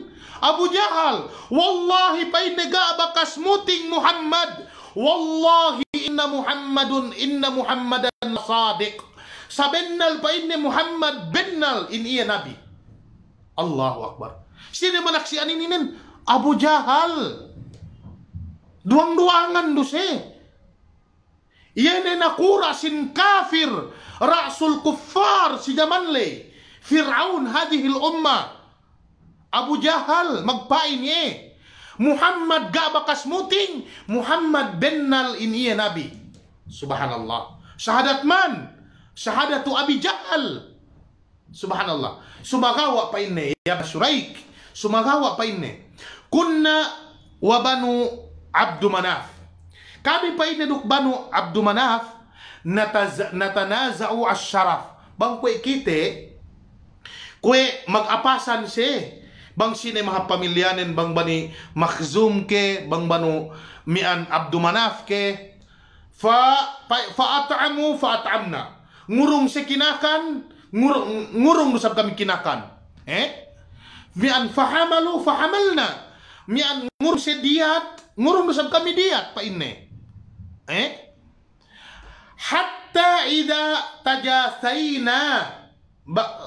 Abu Jahal wallahi painega bakas muting Muhammad wallahi inna Muhammadun inna Muhammadan sadiq sabennal pa Muhammad bennal in iya nabi Allahu Akbar sini manaksian ini nin Abu Jahal duang-duangan duse iya nena kurasin kafir rasul kuffar si jaman leh, Fir'aun hadihil ummah Abu Jahal, magpainye. Eh. Muhammad gabakas muting, Muhammad bennal iniye nabi. Subhanallah. Shahadat man, shahadatu Abi Jahal. Subhanallah. Sumagawa pa inne, ya basuraik. Sumagawa pa inne. Kunna wa banu Abdu Manaf. Kami pa inne duk banu Abdu Manaf, natanaza'u as-sharaf. Bang kwe kite, kwe magapasan si bang sine maha pamilyanin bang bani Makhzum ke bang banu Mian abdumanaf ke fa fa at'amu fa at'amna ngurung kinakan ngurung ngurung nusab kami kinakan eh mian fahamalu fahamalna mian ngur diat ngurung nusab kami diat pa inne eh hatta ida tajasaina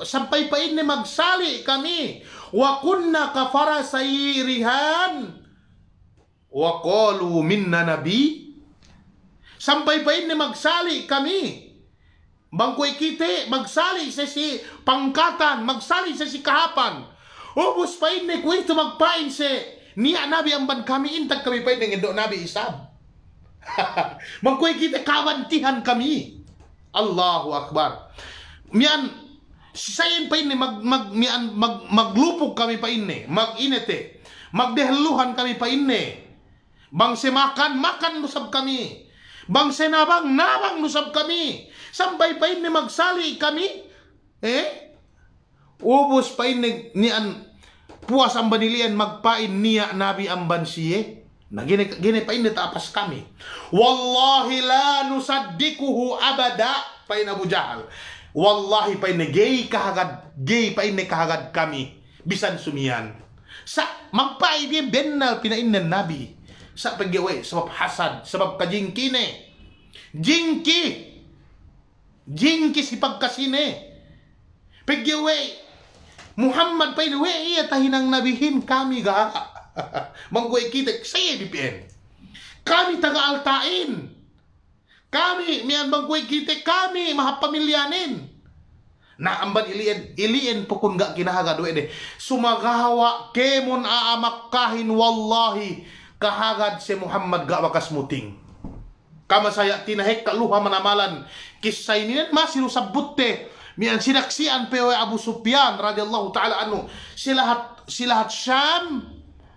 sampai pa inne magsali kami wa kunna kafara sayirihan wa qalu minna nabi sampaypain ni magsali kami bangkoy kiti magsali sa si pangkatan magsali sa si kahapan ubos pain ni kwento magpain si niya nabi ban kami intag kami pain ng indo nabi isab mangkoy kita kawantihan kami Allahu Akbar mian sayin pa ini mag mag mian mag maglupog kami pa ini inete magdehluhan kami pa ini bang semakan makan nusab kami bang senabang nabang nusab kami sambay pa ini magsali kami eh ubos pa ini an puas ang banilian magpain niya nabi ang bansiye na gine, gine pa ini tapas kami wallahi la nusaddikuhu abada pa Abu Jahal Wallahi pa ini gay kahagad, gay pa ini kahagad kami bisan sumian. Sa magpay di bennal pinainan nabi sa pagyawi sebab hasad sebab kajingkine. Jingki. Jingki si pagkasine. Pagyawi Muhammad pa ini iya tahinang nabihin kami ga. Mangguay kita sa BPN. Kami taga altain. Kami, mian bangkoy kite kami, mahapamilyanin. Na amban ilien, ilien po kun ga kinahaga duwe de. Sumagawa kemon aamak kahin wallahi kahagad si Muhammad ga wakas muting. kama saya tinahek kaluha manamalan kisay niyan masino sabutte mian sinaksian pewe Abu Sufyan radhiyallahu taala anhu silahat silahat Syam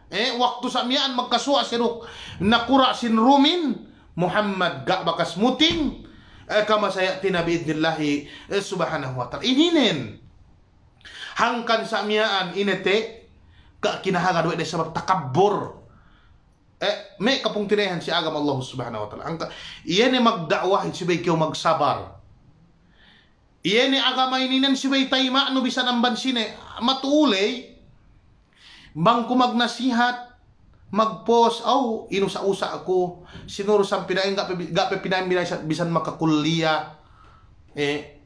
eh waktu samian magkasua magkasuwa sinuk nakura sin Rumin Muhammad gak bakas muting eh, kama saya sayatina biidnillahi eh, subhanahu wa ta'ala ininen hangkan samiaan inete gak kinahaga duwe sebab takabur eh me tinehan si agama Allah subhanahu wa ta'ala angka iyene magdakwah sibay kyo magsabar iyene agama ininen sibay tayma no bisa nambansine. sine matulay bangku magnasihat mag-post, aw, oh, inusa-usa ako, sinuro sa pinain, gapi, gapi pinain, bisan makakuliya, eh,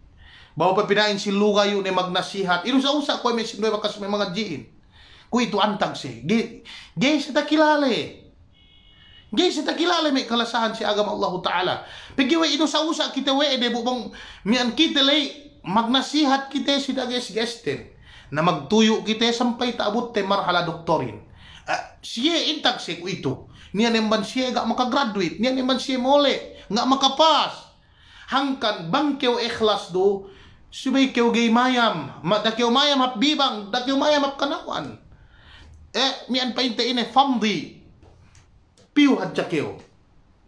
bawa pa pinain si Luga yun, eh, magnasihat, inusa-usa ko, may sinuwa, kas may mga diin, ko ito antag si, gay, gay sa takilala eh, gay sa takilala, may kalasahan si agam Allah Ta'ala, pigiwa, inusa-usa kita, we, debu bubong, mian kita, lay, magnasihat kita, si dages, gesten, na magtuyo kita, sampay taabot, te, marhala, doktorin, Eh, siya intak siya ito. Niya naman siya gak makagraduate. Niya naman siya mole. Gak makapas. Hangkan bangkew ikhlas do. Subay kew gay mayam. da Dakyaw mayam hap bibang. Dakyaw mayam hap kanawan. Eh, mian pa ini family famdi. Piw hadya kew.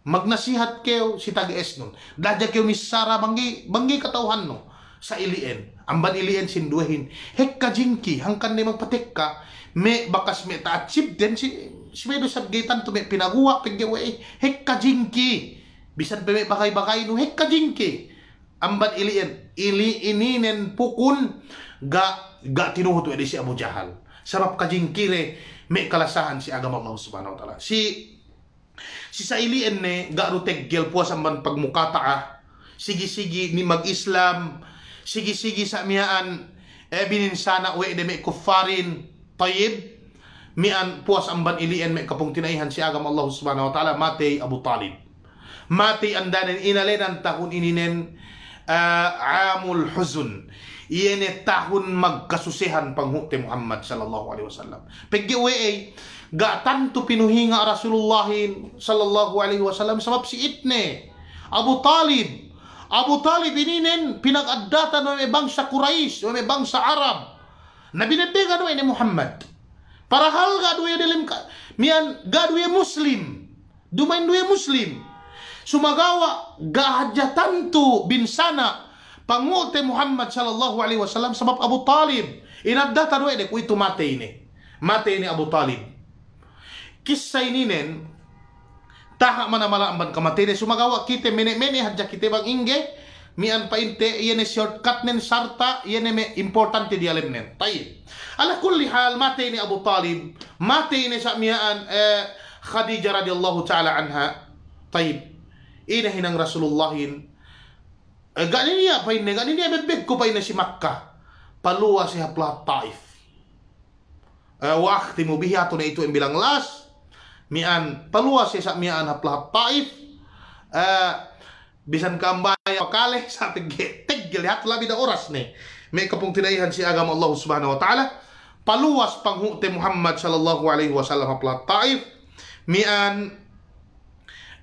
Magnasihat kew si tag es nun. Dadya kew misara Sarah banggi, banggi katauhan no. Sa ilien. Amban ilien sinduhin. Hekka jinki, hangkan ni magpatik ka. me bakas me ta chip den si si me do sabgitan to me pinaguwa pigyawa eh hekka jinki bisan pe me bakay bakay no hekka jinki amban ilien ili ininen pukun ga ga tinuhot edi si Abu Jahal sarap sabab kajingkire me kalasahan si agama Allah Subhanahu wa taala si si sa ilien ne ga ruteggel puas amban pagmukata ah. sigi-sigi ni mag-Islam sigi sige sa miaan eh bininsana we de me kufarin tayib mian puas amban ilian me kapung tinaihan si agam Allah Subhanahu wa taala mati Abu Talib. Mati andanen inalenan tahun ininen uh, eh, amul huzun. Iyene tahun magkasusihan panghukti Muhammad sallallahu alaihi wasallam. Paggiwe ay gaatan to pinuhinga Rasulullah sallallahu alaihi wasallam sabab si itne Abu Talib Abu Talib ininen pinag ng ibang sa Quraysh, ng bangsa Arab nabi ne be gado ene muhammad para hal gaduh ye delem mian gado ye muslim dumain duwe muslim sumagawa gahaja tantu bin sana pangulte Muhammad sallallahu alaihi wasallam sebab Abu Talib inadda ene ku itu mate ini mate ini Abu Talib kisah ini nen tahak mana malah amban kamate ini sumagawa kita mene mene haja kita bang inge mi an painte yene shortcut nen sarta yene me importante dialem nen tayyib ala kulli hal mate ini Abu Talib mate ini sa'mian eh, Khadijah radhiyallahu taala anha tayyib ina hinang Rasulullahin eh, gak ini apa ini gak ini bebek ku ini si Makkah palua si hapla Taif eh, wa akhtimu bihi itu yang bilang las mian palua si mian hapla Taif eh, bisan kamba makale sa getig hat labi da oras ni may kapong tinaihan si agama Allah subhanahu wa ta'ala paluwas panghute Muhammad sallallahu alaihi wasallam apla taif mian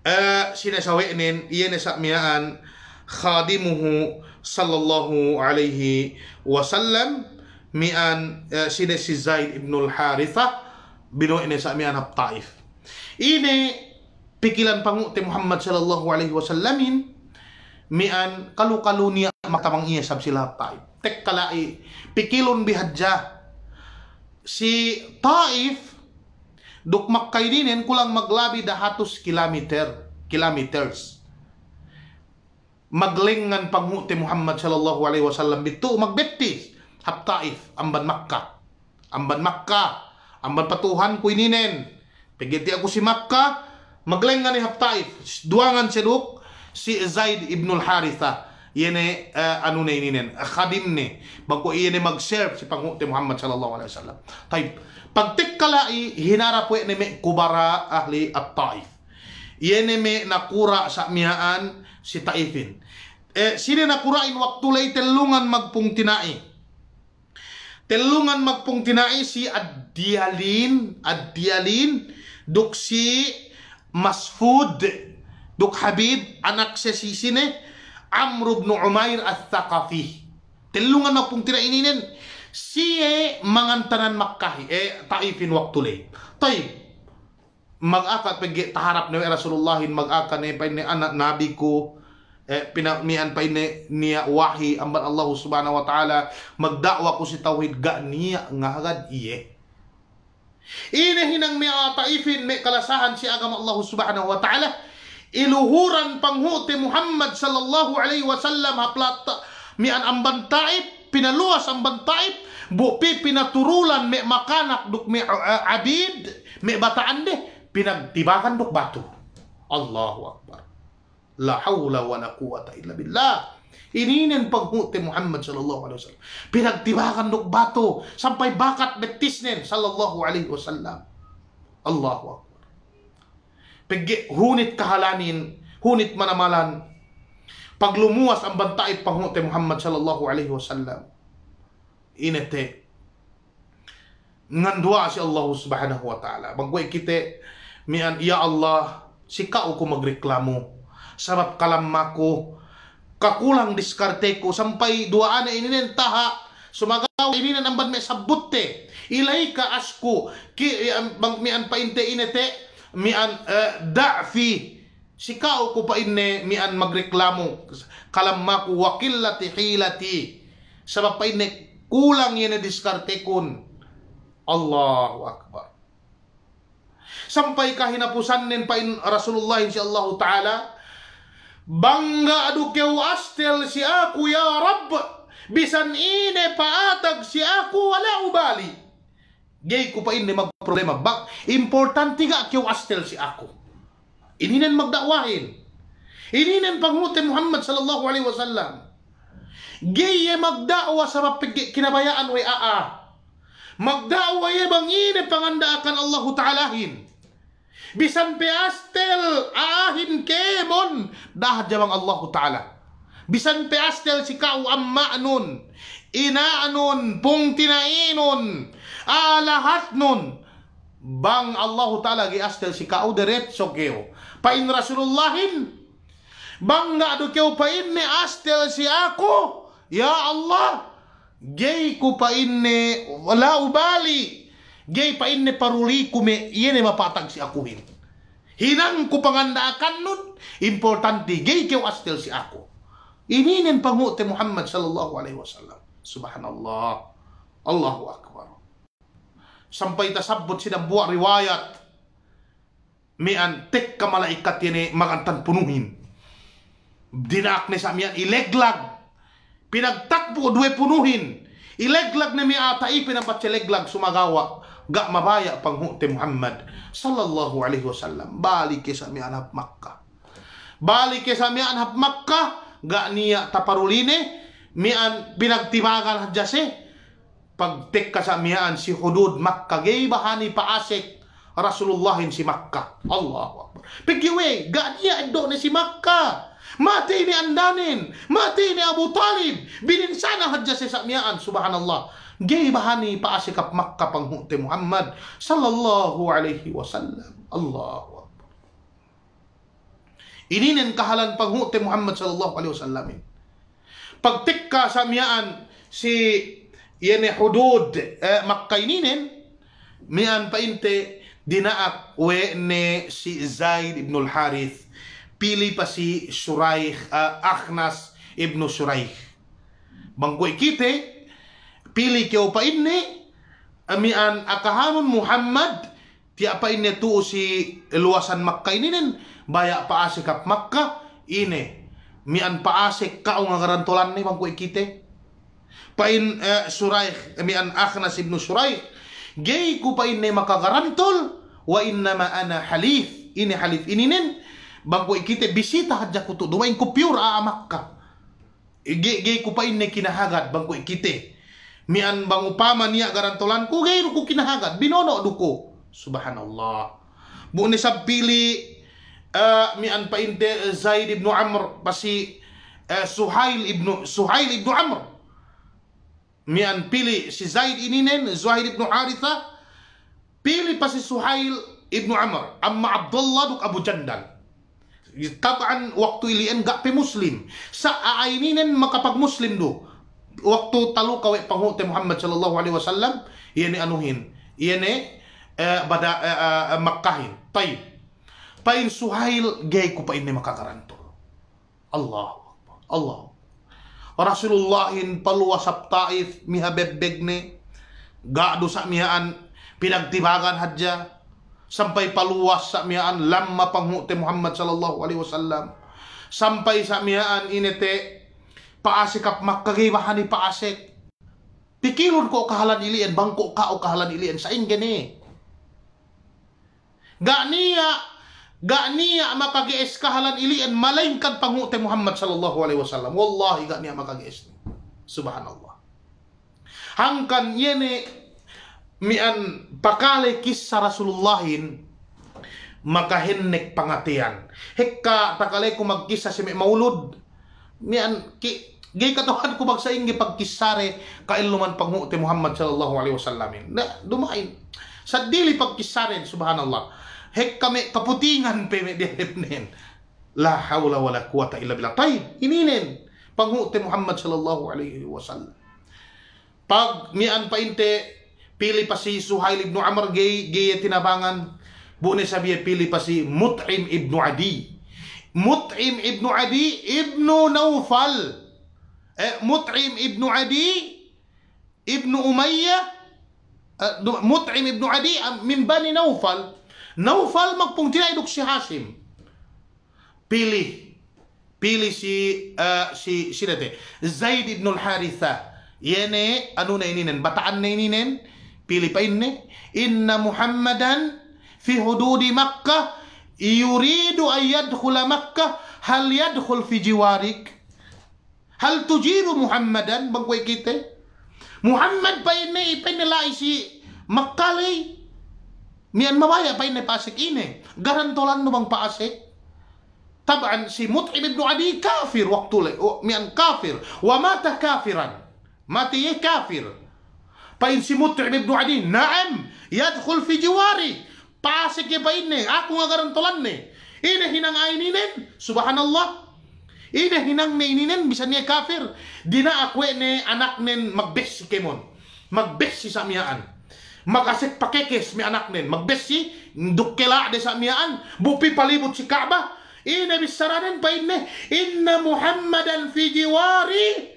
uh, eh, sinasawinin iyan sa mian khadimuhu sallallahu alaihi wasallam mian uh, eh, sina si Zaid ibn al-Haritha ini sa mian hap taif ini pikilan panghute Muhammad sallallahu alaihi wasallamin mian kalu-kalu niya matamang iya sab sila pa tek kalai pikilon bihadja si Taif dukmak kay dinin kulang maglabi dahatos kilometer kilometers maglingan panguti Muhammad sallallahu alaihi wasallam bitu magbetis hab Taif amban Makkah amban Makkah amban patuhan ku ininen pigiti ako si Makkah maglingan ni hab Taif duangan si si Zaid ibn al-Haritha yene uh, ano ne ninen khadim ne bagko yene mag-serve si pangunti Muhammad sallallahu alaihi wasallam tayib pagtikkalai hinara po ne me kubara ahli at-Taif yene me nakura sa mihaan si Taifin eh, sino nakurain waktulay telungan magpung tinai telungan magpung si Ad-Dialin Ad-Dialin duksi Masfud Duk Habib, anak siya si Sine, Amr ibn Umair al-Thaqafi. Tilungan na pong tinaininin. Siye mangantanan makkahi, eh, taifin waktulay. Taib, mag-aka, taharap ni Rasulullahin, mag-aka ni pa ni anak nabi ko, eh, pinamian pa ni, niya wahi, amban Allah subhanahu wa ta'ala, magdakwa ko si Tawhid, ga niya, nga agad, iye. Inahinang may taifin, may kalasahan si agama Allah subhanahu wa ta'ala, iluhuran panghuti Muhammad sallallahu alaihi wasallam haplat mian amban taib pinaluas amban bupi pinaturulan me makanak duk mi uh, eh, eh, abid me bataan deh pinagtibakan duk bato Allahu Akbar la hawla wa la quwata illa billah Ininin paghuti Muhammad sallallahu alaihi wasallam. Pinagtibakan duk bato sampai bakat betisnen sallallahu alaihi wasallam. Allahu Akbar. Piggi, hunit kahalanin, hunit manamalan. paglumuwas lumuwas ang bantay pangunti Muhammad sallallahu alaihi wasallam. Inete. Ngandwa si Allah subhanahu wa ta'ala. Bagway kite, mian, ya Allah, sikao ko magreklamo. Sarap kalamma ko. Kakulang diskarte ko. Sampay duaan na ininin taha. Sumagaw ininin ang ban sabutte. Ilay ka asko. Ki, eh, bang mian painte inete mian uh, da'fi sikaw ko pa inne mian magreklamo kalamma ko wakillati hilati sa pa inne kulang yun diskarte kun Allahu Akbar sampai kahinapusan nin pa in Rasulullah Allah ta'ala bangga adu astel si aku ya Rabb bisan ine paatag si aku wala ubali gay ko pa inne mag problema bak importante ka kyo astel si ako ininan magdawain ininan panguti Muhammad sallallahu alaihi wasallam gaye magdawa sa mapigit kinabayaan way aa magdawa ye bangine pangandaakan Allah taalahin bisan pe peastel aahin kemon dah jabang Allah taala bisan pe astel si kau amma nun inaanon pong tinainon ah lahat nun bang Allahu Ta'ala giastel si kau diretso keo. Pain Rasulullahin. Bang nga do keo pain ni astel si ako. Ya Allah. Gay ko pain ni wala ubali. Gay pain ni paruli kume iyan mapatag si akuhin. Hinang ko pangandaakan nun. Importante gay keo astel si ako. Ininin panguti Muhammad sallallahu alaihi wasallam. Subhanallah. Allahu Akbar sampay tasabot sida buwa riwayat mi antik ka malaikat yini eh, magantan punuhin dinak ni samian miyan ileglag pinagtakbo duwe punuhin ileglag ni mi ata ipin ang batsileglag sumagawa ga mabaya panghuti Muhammad sallallahu alaihi wasallam balik sa mi anap Makkah balik sa mi anap Makkah ga niya taparuline mi an pinagtimagan hadyase pagtik kasamiaan si hudud Makkah bahani paasik Rasulullahin si Makkah Allahu Akbar pigiwe gadia do ni si Makkah mati ni andanin mati ni Abu Talib bininsana hadja si samiaan subhanallah bahani paasik kap Makkah panghuti Muhammad sallallahu alaihi wasallam Allahu Akbar ininin kahalan panghuti Muhammad sallallahu alaihi wasallam pagtik kasamiaan si yani hudud uh, e, makkaininin mian painte dinaak we ne si Zaid ibn al-Harith pili pa si Suraih uh, e, Akhnas ibn Suraih bangkoy kite pili kyo pa inni amian e, akahamon Muhammad ti apa ini tu si luasan makainin baya nen bayak Makkah ine mian paasik ka nga garantolan ni bangkoy kite Pain eh, Suraih mi an Akhnas ibn Suraih. Gay ku pain ne makagarantol wa inna ma ana halif. Ini halif ini nin. bangku ikite bisita hadja kutu dumain ku pure a makka Gay gay ku pain ne hagat, bangku ikite. Mi an bangupama niya garantolan ku gay ku kinahagat binono duko. Subhanallah. Bu ni sabili uh, eh, mi an pain de eh, Zaid ibn Amr pasi uh, Suhail ibnu Suhail ibnu Amr Mian pilih si Zaid ini nen Zuhair ibnu Haritha pilih pasi Suhail ibnu Amr amma Abdullah duk Abu Jandal tabaan waktu ilian gak pe muslim sa ini nen makapag muslim do waktu talu kawe pangute Muhammad sallallahu alaihi wasallam ini anuhin Iya uh, bada uh, uh, makkahin taib pain Suhail gay ku pain ni makakaranto Allah Allah Rasulullahin paluwas sa taif miha bebbegne gaado sa mihaan pinagtibagan hadya sampay paluwas sa mihaan lamma panghuti Muhammad sallallahu alaihi wasallam sampay sa mihaan inete paasikap makagibahan ni paasik pikirun ko kahalan ilian bangko ka o kahalan ilian sa ingene ganiya Ga niya makagiis kahalan ilian malaim kad panguti Muhammad sallallahu alaihi wasallam. Wallahi ga niya makagiis. Subhanallah. Hangkan yene mian pakale kisah Rasulullahin makahinnek pangatian. Hekka pakale ko magkisa si maulud. Mian ki Gay katuhan ko bagsaing gipagkisare kailuman panguti Muhammad sallallahu alaihi wasallam. Na dumain. Sa dili pagkisare subhanallah hek kami kaputingan peme dihepnen. La haula wala la quwata illa billah. Taib, ininen. Panguti Muhammad sallallahu alaihi wasallam. Pag mian painte, pili pa si Suhail ibn Amr gay, gay tinabangan. buni sabiya pili pa si Mut'im ibn Adi. Mut'im ibn Adi ibn Nawfal Eh, Mut'im ibn Adi ibn Umayyah eh, Mut'im ibn Adi min Bani Nawfal Naufal magpungtina idok si Hasim. Pilih pilih si uh, si si dati Zaid ibn al-Haritha. Yene anu na ininen bataan na ininen pilih pa inne inna Muhammadan fi hududi Makkah yuridu an yadkhula Makkah hal yadkhul fi jiwarik hal tujiru Muhammadan bangkwe kite? Muhammad pa inne ipinilay isi Makkah lay Mian mawaya pa na pasik ini. Garantolan no bang paasik? Taban si Mut'im ibn Adi kafir waktulay. Oh, mian kafir. Wa mata kafiran. Mati kafir. Pain si Mut'im ibn Adi. Naam. Yadkhul fi jiwari. Pasik ya pa ini. Ako nga garantolan ni. Ina hinang aininin. Subhanallah. Ine hinang naininin. Bisa niya kafir. Dina akwe ne anak nin magbesi kemon. Magbesi sa miyaan. magasit asik pakikis mi anak nin. Magbesi, dukkila de sa miaan. Bupi palibot si Kaaba. Ina bisaranan pa inne. Inna Muhammadan fi jiwari.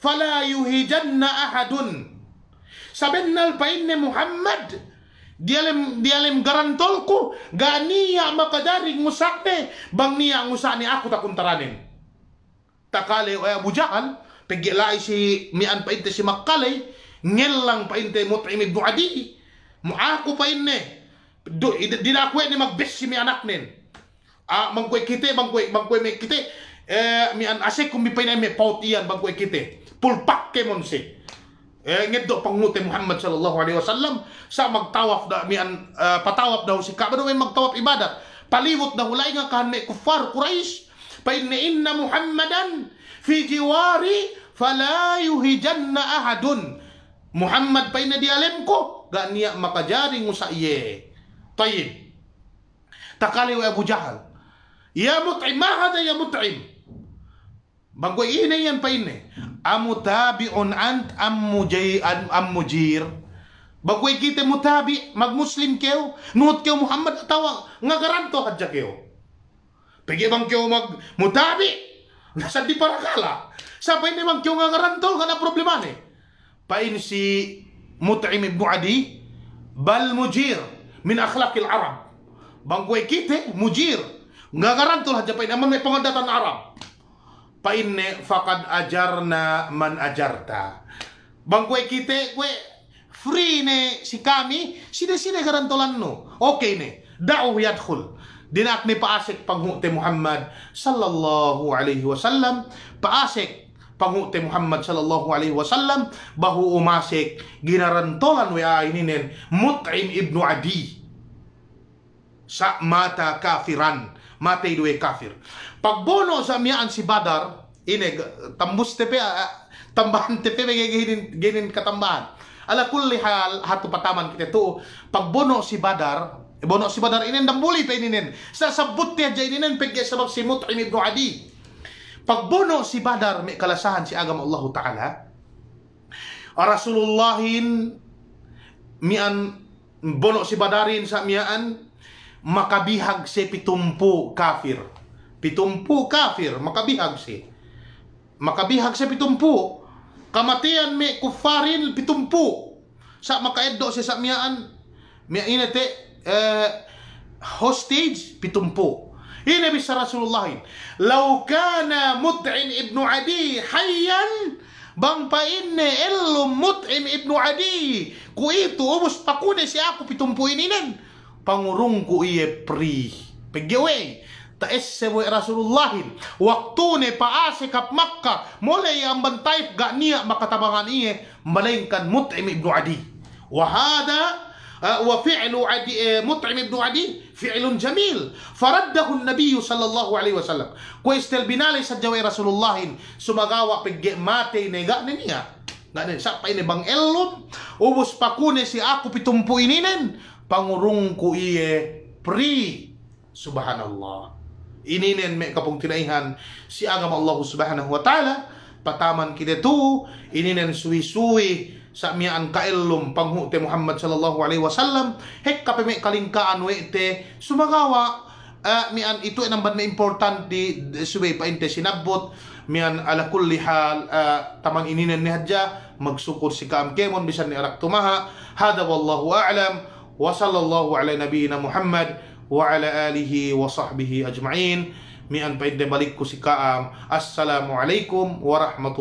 Fala yuhijanna ahadun. nal pa inne Muhammad. dialem garantol garantolku. Ganiya makadaring musakne. Bang niya ngusani aku takuntaranin. Takale o eh, Abu Jahal. Pagilay si mian pa si Makalay. ngelang pa inte mut'im ibn adi muako pa inne do dinakwe ni magbesi mi anak nen ah mangkoy kite mangkoy mangkoy mi kite eh mi an ase kung mi pa mi pautian mangkoy kite pulpak ke monse eh ngeddo panguti Muhammad sallallahu alaihi wasallam sa magtawaf da mi an uh, patawaf daw si Ka'bah may magtawaf ibadat palibot na hulay nga kahanmi kuffar Quraysh pa inna inna Muhammadan fi jiwari fala yuhijanna ahadun Muhammad paina dialem ko ga niya makajari sa iye. Tayib. Takali wa Abu Jahal. Ya mut'im, ma hada ya mut'im? Bangko ina yan paine. Amu tabi'un ant am mujay am mujir. Bangko kita mutabi mag Muslim keo, nuot keo Muhammad tawag nga garanto hadja keo. Pige bang keo mag mutabi. Nasa di parakala. Sa paine bang keo nga garanto kana problema ni. Eh. Pain si Mut'im ibn Adi Bal mujir Min akhlakil Arab Bangkue kita mujir Nggak garantul haja pain Aman pengadatan Arab ne fakad ajarna man ajarta Bangkue kita Kue free ne si kami sine desi garantolan no Oke okay, ne Da'uh yadkhul Dinak ni paasik panghukti Muhammad Sallallahu alaihi wasallam Paasik panguti Muhammad sallallahu alaihi wasallam bahu umasik ginarantolan we aininen Mut'im ibn Adi sa mata kafiran matay duwe kafir pagbono sa miyaan si Badar ine tambus tepe uh, tambahan tepe ginin ginin katambahan ala kulli hal hatu pataman kita tu pagbono si Badar bono si Badar inen dambuli pa ininen sa sabut ti aja ininen pegya sabab si Mut'im ibn Adi Pagbono si Badar, may kalasahan si agam Allah Ta'ala. Rasulullahin, mian, bono si Badarin sa mian, makabihag si pitumpu kafir. Pitumpu kafir, makabihag si. Makabihag si pitumpu. Kamatian may kufarin pitumpu. Sa makaeddo si sa mian, mian inate, eh, hostage pitumpu Ini bisa Rasulullah. Lau kana Mut'in ibnu Adi hayyan Bang pa inne illum Mut'in ibnu Adi. Ku itu umus oh, pakune si aku pitumpuin inen. ku iye pri. Pegewe. Taessewe Rasulullah. Waktu ne paase kap Makkah. Mulai yang bantayp gak niak makatabangan iye. melainkan mut'in ibnu Adi. Wahada وفعل عدي مطعم بن عدي فعل جميل فرده النبي صلى الله عليه وسلم kwestel binalay sa jaway Rasulullah sumagawa pigge mate nega niya Gani sa ini bang elom ubos pa kune si aku pitumpu ininen pangurung ku iye pri subhanallah ininen me kapung tinaihan si agama Allah subhanahu wa taala pataman kita tu ininen suwi-suwi sa miaan kailum panghu te Muhammad sallallahu alaihi wasallam hek kapeme kalingkaan we te sumagawa uh, mian ito ang ban di suway pa inte sinabot mian ala kulli hal uh, taman ininan ni hadya magsukod si kaam kemon bisan ni arak tumaha hada wallahu a'lam wa sallallahu ala nabiyina Muhammad wa ala alihi wa sahbihi ajma'in mian pa inte balik ko si kaam assalamu alaikum wa